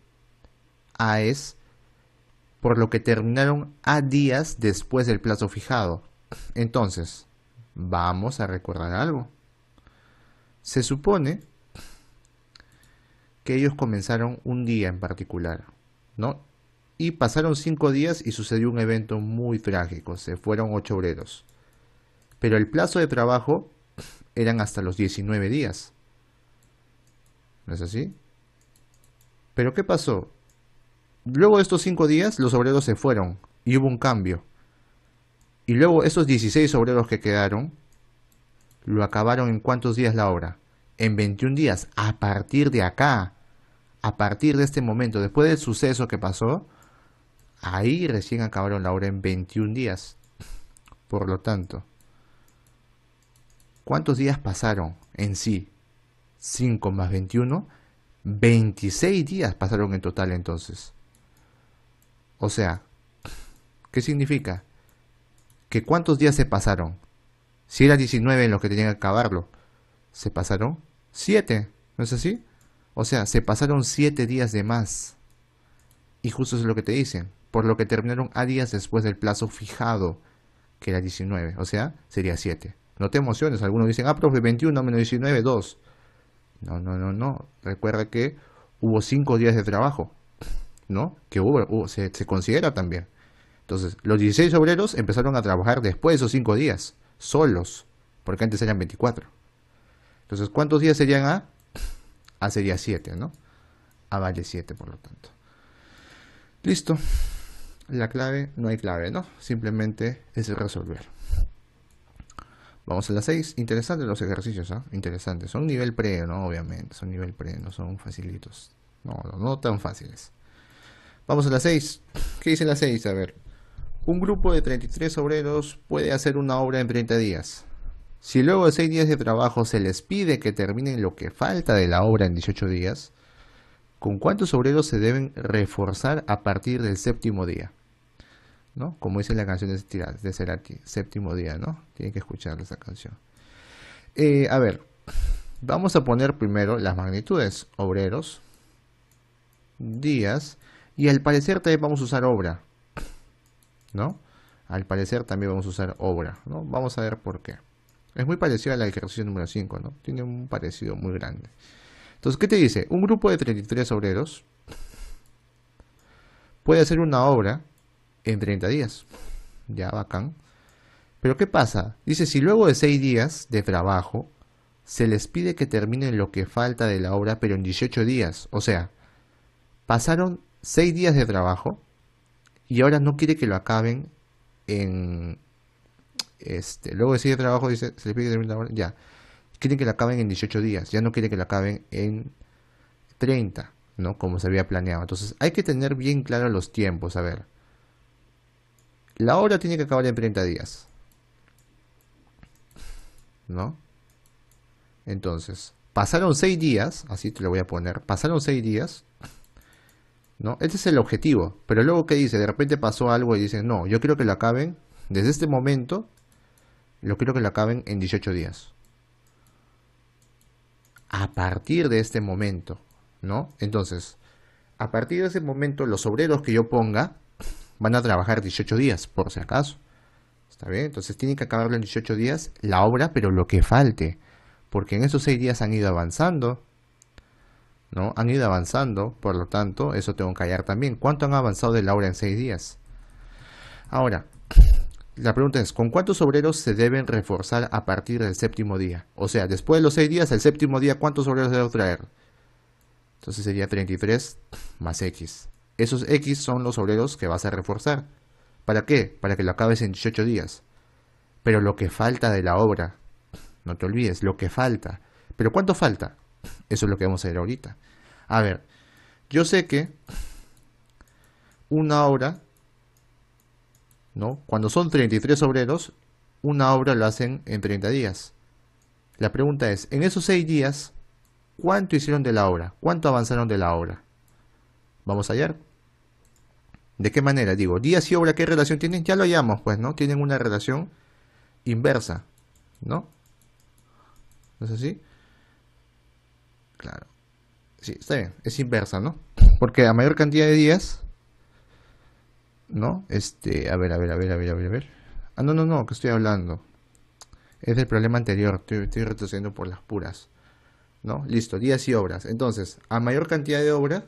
A es por lo que terminaron a días después del plazo fijado. Entonces, vamos a recordar algo. Se supone que ellos comenzaron un día en particular, ¿no? Y pasaron cinco días y sucedió un evento muy trágico. Se fueron ocho obreros. Pero el plazo de trabajo eran hasta los 19 días. ¿No es así? Pero ¿qué pasó? Luego de estos cinco días los obreros se fueron y hubo un cambio. Y luego esos 16 obreros que quedaron, lo acabaron en cuántos días la obra? En 21 días, a partir de acá, a partir de este momento, después del suceso que pasó, Ahí recién acabaron la obra en 21 días. Por lo tanto, ¿cuántos días pasaron en sí? 5 más 21, 26 días pasaron en total entonces. O sea, ¿qué significa? ¿Que cuántos días se pasaron? Si era 19 en los que tenían que acabarlo, se pasaron 7, ¿no es así? O sea, se pasaron 7 días de más. Y justo es lo que te dicen, por lo que terminaron a días después del plazo fijado, que era 19, o sea, sería 7. No te emociones, algunos dicen, ah, profe, 21 menos 19, 2. No, no, no, no. Recuerda que hubo 5 días de trabajo, ¿no? Que hubo, se, se, considera también. Entonces, los 16 obreros empezaron a trabajar después de esos 5 días, solos, porque antes eran 24. Entonces, ¿cuántos días serían A? A sería 7, ¿no? A vale 7, por lo tanto. Listo la clave, no hay clave, ¿no? Simplemente es resolver. Vamos a la 6. Interesantes los ejercicios, ¿ah? Interesantes. Son nivel pre, ¿no? Obviamente. Son nivel pre, no son facilitos. No, no, no tan fáciles. Vamos a la 6. ¿Qué dice la 6? A ver. Un grupo de 33 obreros puede hacer una obra en 30 días. Si luego de 6 días de trabajo se les pide que terminen lo que falta de la obra en 18 días, ¿Con cuántos obreros se deben reforzar a partir del séptimo día? ¿No? Como dice la canción de Serati, séptimo día, ¿no? Tienen que escuchar esa canción. Eh, a ver, vamos a poner primero las magnitudes, obreros, días, y al parecer también vamos a usar obra, ¿no? Al parecer también vamos a usar obra, ¿no? Vamos a ver por qué. Es muy parecido a la ejercicio número 5, ¿no? Tiene un parecido muy grande. Entonces, ¿qué te dice? Un grupo de 33 obreros puede hacer una obra en 30 días. Ya, bacán. Pero ¿qué pasa? Dice, si luego de 6 días de trabajo, se les pide que terminen lo que falta de la obra, pero en 18 días. O sea, pasaron 6 días de trabajo y ahora no quiere que lo acaben en... Este, luego de 6 de trabajo, dice, se les pide que terminen la obra. Ya quieren que la acaben en 18 días, ya no quieren que la acaben en 30, ¿no? Como se había planeado. Entonces hay que tener bien claros los tiempos, a ver. La hora tiene que acabar en 30 días. ¿No? Entonces, pasaron 6 días, así te lo voy a poner, pasaron 6 días, ¿no? Este es el objetivo, pero luego ¿qué dice, de repente pasó algo y dicen, no, yo quiero que la acaben, desde este momento, lo quiero que la acaben en 18 días a partir de este momento, ¿no? Entonces, a partir de ese momento, los obreros que yo ponga van a trabajar 18 días, por si acaso. ¿Está bien? Entonces tienen que acabarlo en 18 días la obra, pero lo que falte. Porque en esos 6 días han ido avanzando. ¿No? Han ido avanzando, por lo tanto, eso tengo que hallar también. ¿Cuánto han avanzado de la obra en 6 días? Ahora, la pregunta es, ¿con cuántos obreros se deben reforzar a partir del séptimo día? O sea, después de los seis días, el séptimo día, ¿cuántos obreros debo traer? Entonces sería 33 más X. Esos X son los obreros que vas a reforzar. ¿Para qué? Para que lo acabes en 18 días. Pero lo que falta de la obra, no te olvides, lo que falta. ¿Pero cuánto falta? Eso es lo que vamos a ver ahorita. A ver, yo sé que una obra ¿no? Cuando son 33 obreros, una obra lo hacen en 30 días. La pregunta es, en esos 6 días, ¿cuánto hicieron de la obra? ¿Cuánto avanzaron de la obra? Vamos a hallar. ¿De qué manera? Digo, días y obra, ¿qué relación tienen? Ya lo hallamos, pues, ¿no? Tienen una relación inversa, ¿no? ¿No es así? Claro. Sí, está bien, es inversa, ¿no? Porque a mayor cantidad de días, ¿no? Este, a ver, a ver, a ver, a ver, a ver, a ver. Ah, no, no, no, que estoy hablando. Es del problema anterior, estoy, retrocediendo por las puras. ¿No? Listo, días y obras. Entonces, a mayor cantidad de obra...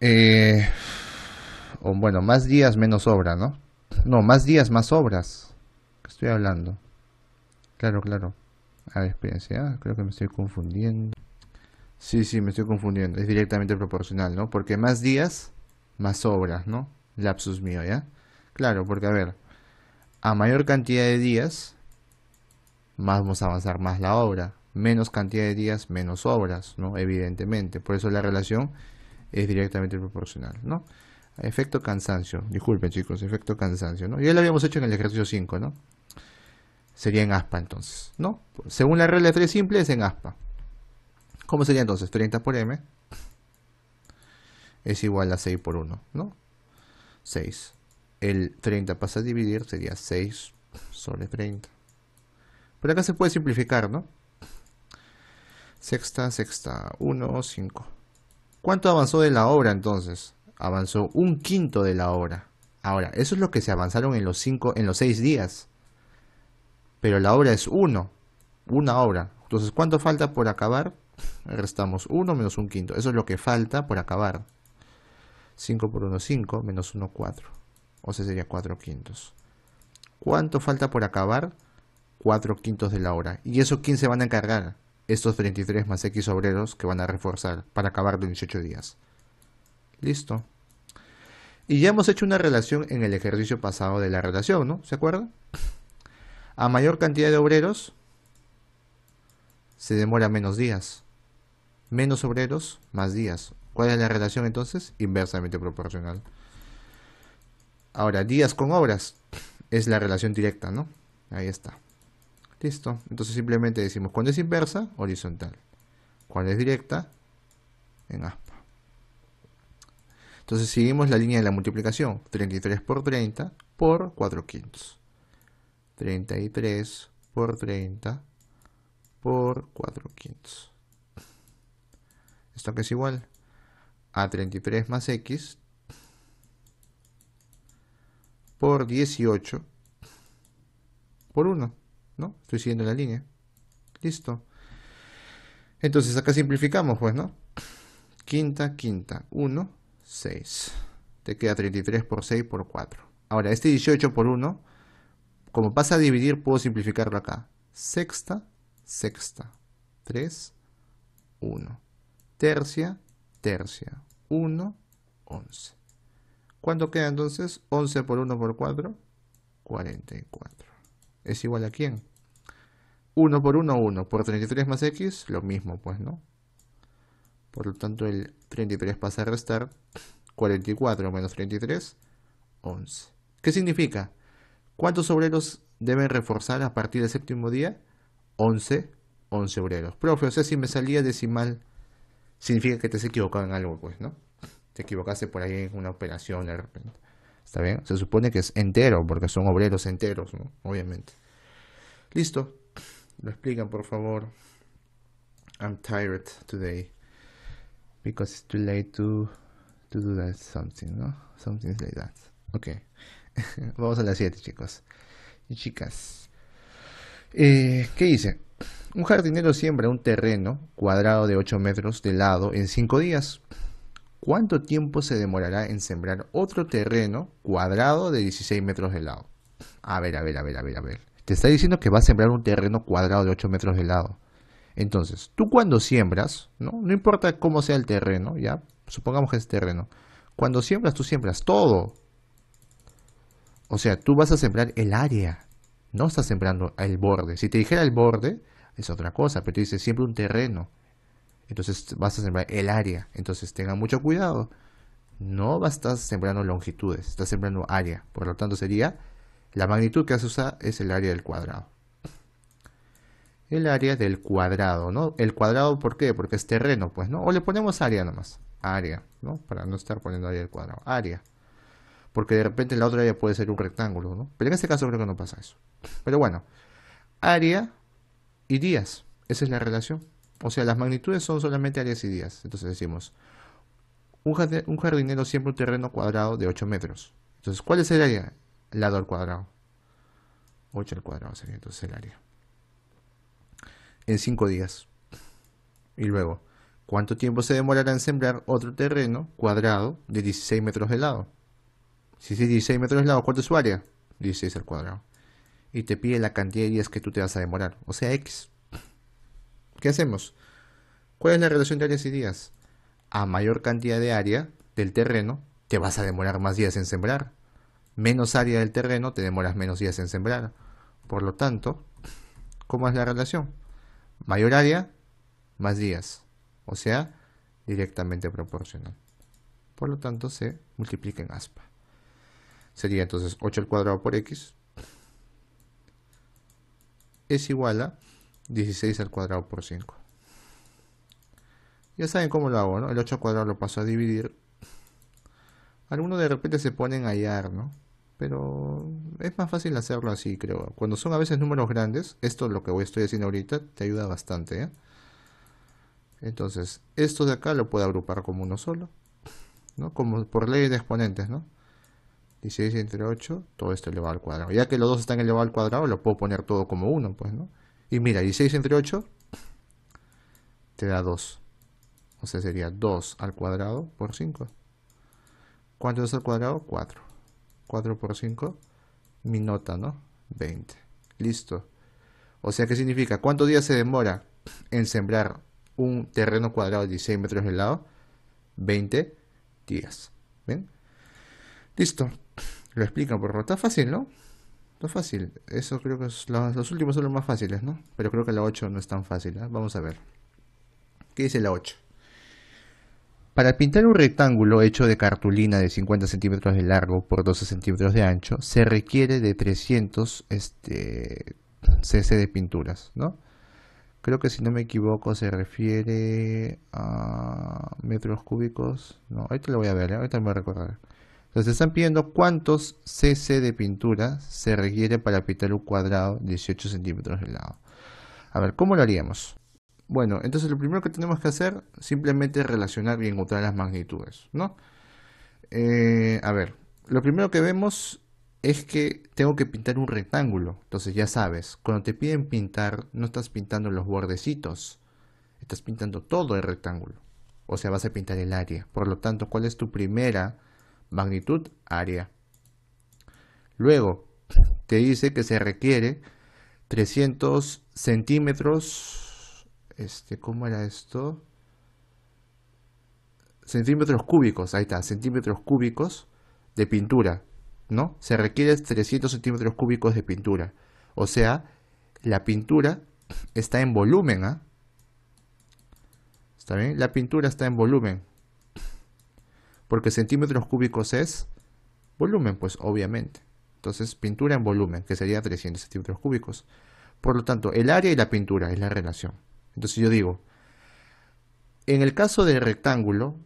eh, o bueno, más días menos obra, ¿no? No, más días más obras. ¿Qué estoy hablando? Claro, claro. A ver, experiencia ah, creo que me estoy confundiendo. Sí, sí, me estoy confundiendo. Es directamente proporcional, ¿no? Porque más días más obras, ¿no? Lapsus mío, ¿ya? Claro, porque a ver, a mayor cantidad de días, más vamos a avanzar más la obra. Menos cantidad de días, menos obras, ¿no? Evidentemente. Por eso la relación es directamente proporcional, ¿no? Efecto cansancio. Disculpen, chicos, efecto cansancio, ¿no? Ya lo habíamos hecho en el ejercicio 5, ¿no? Sería en ASPA entonces, ¿no? Según la regla de simple es en ASPA. ¿Cómo sería entonces? 30 por M es igual a 6 por 1, ¿no? 6. El 30 pasa a dividir, sería 6 sobre 30. Pero acá se puede simplificar, ¿no? Sexta, sexta, 1, 5. ¿Cuánto avanzó de la obra entonces? Avanzó un quinto de la obra. Ahora, eso es lo que se avanzaron en los en los 6 días. Pero la obra es 1. Una obra. Entonces, ¿cuánto falta por acabar? Restamos 1 menos un quinto. Eso es lo que falta por acabar. 5 por 1, 5, menos 1, 4. O sea, sería 4 quintos. ¿Cuánto falta por acabar? 4 quintos de la hora. ¿Y eso quién se van a encargar? Estos 33 más X obreros que van a reforzar para acabar los 18 días. Listo. Y ya hemos hecho una relación en el ejercicio pasado de la relación, ¿no? ¿Se acuerdan? A mayor cantidad de obreros, se demora menos días. Menos obreros, más días. ¿Cuál es la relación entonces? Inversamente proporcional. Ahora, días con obras es la relación directa, ¿no? Ahí está. Listo. Entonces simplemente decimos cuando es inversa, horizontal. ¿Cuál es directa, en aspa. Entonces seguimos la línea de la multiplicación. 33 por 30 por 4 quintos. 33 por 30 por 4 quintos. Esto que es igual a 33 más x por 18 por 1, ¿no? Estoy siguiendo la línea. Listo. Entonces acá simplificamos, pues, ¿no? Quinta, quinta, 1, 6. Te queda 33 por 6 por 4. Ahora, este 18 por 1, como pasa a dividir, puedo simplificarlo acá. Sexta, sexta, 3, 1. Tercia, tercia, 1, 11. ¿Cuánto queda entonces? 11 por 1 por 4, 44. ¿Es igual a quién? 1 por 1, 1. Por 33 más x, lo mismo, pues, ¿no? Por lo tanto, el 33 pasa a restar 44 menos 33, 11. ¿Qué significa? ¿Cuántos obreros deben reforzar a partir del séptimo día? 11, 11 obreros. Profe, o sea, si me salía decimal significa que te has equivocado en algo, pues, ¿no? Te equivocaste por ahí en una operación de repente. ¿Está bien? Se supone que es entero, porque son obreros enteros, ¿no? Obviamente. Listo. Lo explican, por favor. I'm tired today. Because it's too late to, do that something, ¿no? Something like that. Ok. Vamos a las 7, chicos. Y chicas. Eh, ¿Qué hice? Un jardinero siembra un terreno cuadrado de 8 metros de lado en 5 días. ¿Cuánto tiempo se demorará en sembrar otro terreno cuadrado de 16 metros de lado? A ver, a ver, a ver, a ver, a ver. Te está diciendo que va a sembrar un terreno cuadrado de 8 metros de lado. Entonces, tú cuando siembras, ¿no? No importa cómo sea el terreno, ¿ya? Supongamos que es terreno. Cuando siembras, tú siembras todo. O sea, tú vas a sembrar el área. No estás sembrando el borde. Si te dijera el borde, es otra cosa, pero dice siempre un terreno. Entonces vas a sembrar el área. Entonces tenga mucho cuidado. No vas a estar sembrando longitudes, estás sembrando área. Por lo tanto sería la magnitud que vas a usar es el área del cuadrado. El área del cuadrado, ¿no? El cuadrado, ¿por qué? Porque es terreno, pues, ¿no? O le ponemos área nomás. Área, ¿no? Para no estar poniendo área del cuadrado. Área. Porque de repente la otra área puede ser un rectángulo, ¿no? Pero en este caso creo que no pasa eso. Pero bueno, área y días. Esa es la relación. O sea, las magnitudes son solamente áreas y días. Entonces decimos, un, jardinero siempre un terreno cuadrado de 8 metros. Entonces, ¿cuál es el área? lado al cuadrado. 8 al cuadrado sería entonces el área. En 5 días. Y luego, ¿cuánto tiempo se demorará en sembrar otro terreno cuadrado de 16 metros de lado? Si es 16 metros de lado, ¿cuánto es su área? 16 al cuadrado y te pide la cantidad de días que tú te vas a demorar, o sea, X. ¿Qué hacemos? ¿Cuál es la relación de áreas y días? A mayor cantidad de área del terreno, te vas a demorar más días en sembrar. Menos área del terreno, te demoras menos días en sembrar. Por lo tanto, ¿cómo es la relación? Mayor área, más días. O sea, directamente proporcional. Por lo tanto, se multiplica en aspa. Sería entonces 8 al cuadrado por x es igual a 16 al cuadrado por 5. Ya saben cómo lo hago, ¿no? El 8 al cuadrado lo paso a dividir. Algunos de repente se ponen a hallar, ¿no? Pero es más fácil hacerlo así, creo. Cuando son a veces números grandes, esto es lo que estoy haciendo ahorita, te ayuda bastante, ¿eh? Entonces, esto de acá lo puedo agrupar como uno solo, ¿no? Como por ley de exponentes, ¿no? 16 entre 8, todo esto elevado al cuadrado. Ya que los dos están elevados al cuadrado, lo puedo poner todo como 1, pues, ¿no? Y mira, 16 entre 8 te da 2. O sea, sería 2 al cuadrado por 5. ¿Cuánto es al cuadrado? 4. 4 por 5, mi nota, ¿no? 20. Listo. O sea, ¿qué significa? ¿Cuántos días se demora en sembrar un terreno cuadrado de 16 metros de lado? 20 días. ¿Ven? Listo. Lo explican, por favor. Está fácil, ¿no? Está fácil. Eso creo que los, últimos son los más fáciles, ¿no? Pero creo que la 8 no es tan fácil. ¿eh? Vamos a ver. ¿Qué dice la 8? Para pintar un rectángulo hecho de cartulina de 50 centímetros de largo por 12 centímetros de ancho, se requiere de 300 este, cc de pinturas, ¿no? Creo que si no me equivoco se refiere a metros cúbicos. No, ahorita lo voy a ver, ¿eh? ahorita me voy a recordar. Entonces están pidiendo cuántos cc de pintura se requiere para pintar un cuadrado 18 centímetros de lado. A ver, ¿cómo lo haríamos? Bueno, entonces lo primero que tenemos que hacer simplemente es relacionar y encontrar las magnitudes, ¿no? Eh, a ver, lo primero que vemos es que tengo que pintar un rectángulo. Entonces ya sabes, cuando te piden pintar, no estás pintando los bordecitos, estás pintando todo el rectángulo. O sea, vas a pintar el área. Por lo tanto, ¿cuál es tu primera magnitud área. Luego, te dice que se requiere 300 centímetros, este, ¿cómo era esto? Centímetros cúbicos, ahí está, centímetros cúbicos de pintura, ¿no? Se requiere 300 centímetros cúbicos de pintura. O sea, la pintura está en volumen, ¿ah? ¿Está bien? La pintura está en volumen porque centímetros cúbicos es volumen, pues obviamente. Entonces, pintura en volumen, que sería 300 centímetros cúbicos. Por lo tanto, el área y la pintura es la relación. Entonces yo digo, en el caso del rectángulo,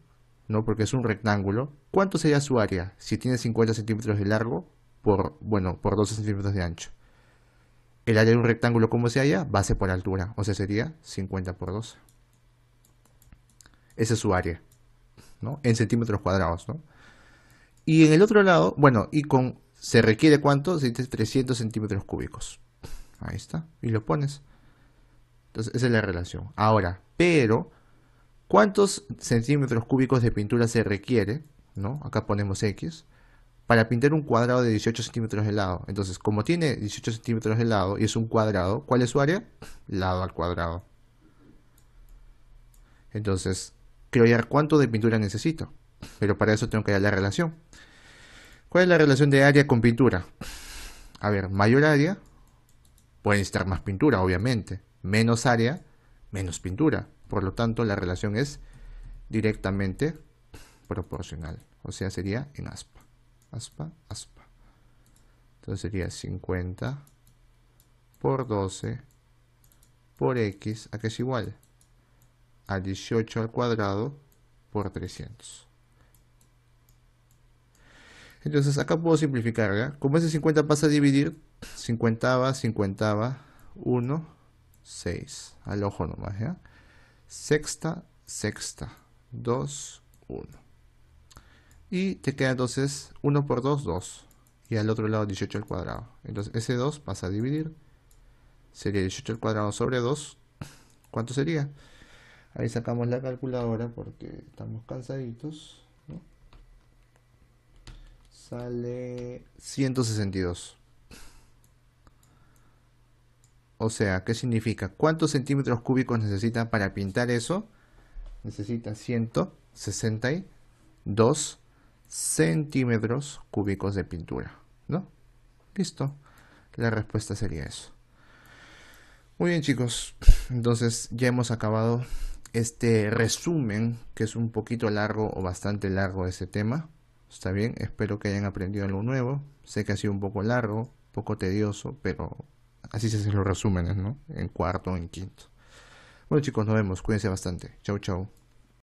¿no? porque es un rectángulo, ¿cuánto sería su área? Si tiene 50 centímetros de largo, por, bueno, por 12 centímetros de ancho. El área de un rectángulo, ¿cómo se halla? Base por altura, o sea, sería 50 por 12. Esa es su área. En centímetros cuadrados, Y en el otro lado, bueno, y con, ¿se requiere cuánto? 300 centímetros cúbicos. Ahí está, y lo pones. Entonces, esa es la relación. Ahora, pero, ¿cuántos centímetros cúbicos de pintura se requiere? ¿No? Acá ponemos X. Para pintar un cuadrado de 18 centímetros de lado. Entonces, como tiene 18 centímetros de lado y es un cuadrado, ¿cuál es su área? Lado al cuadrado. Entonces, quiero hallar cuánto de pintura necesito, pero para eso tengo que hallar la relación. ¿Cuál es la relación de área con pintura? A ver, mayor área puede necesitar más pintura, obviamente. Menos área, menos pintura. Por lo tanto, la relación es directamente proporcional. O sea, sería en aspa. Aspa, aspa. Entonces sería 50 por 12 por x, a qué es igual 18 al cuadrado por 300. Entonces acá puedo simplificar. Como ese 50 pasa a dividir, 50 va, 50 va, 1, 6. Al ojo nomás, Sexta, sexta, 2, 1. Y te queda entonces 1 por 2, 2. Y al otro lado 18 al cuadrado. Entonces ese 2 pasa a dividir. Sería 18 al cuadrado sobre 2. ¿Cuánto sería? Ahí sacamos la calculadora porque estamos cansaditos. Sale 162. O sea, ¿qué significa? ¿Cuántos centímetros cúbicos necesitan para pintar eso? Necesita 162 centímetros cúbicos de pintura, ¿no? Listo. La respuesta sería eso. Muy bien, chicos. Entonces ya hemos acabado este resumen, que es un poquito largo o bastante largo ese tema. Está bien, espero que hayan aprendido algo nuevo. Sé que ha sido un poco largo, poco tedioso, pero así se hacen los resúmenes, ¿no? En cuarto, o en quinto. Bueno chicos, nos vemos. Cuídense bastante. Chau, chau.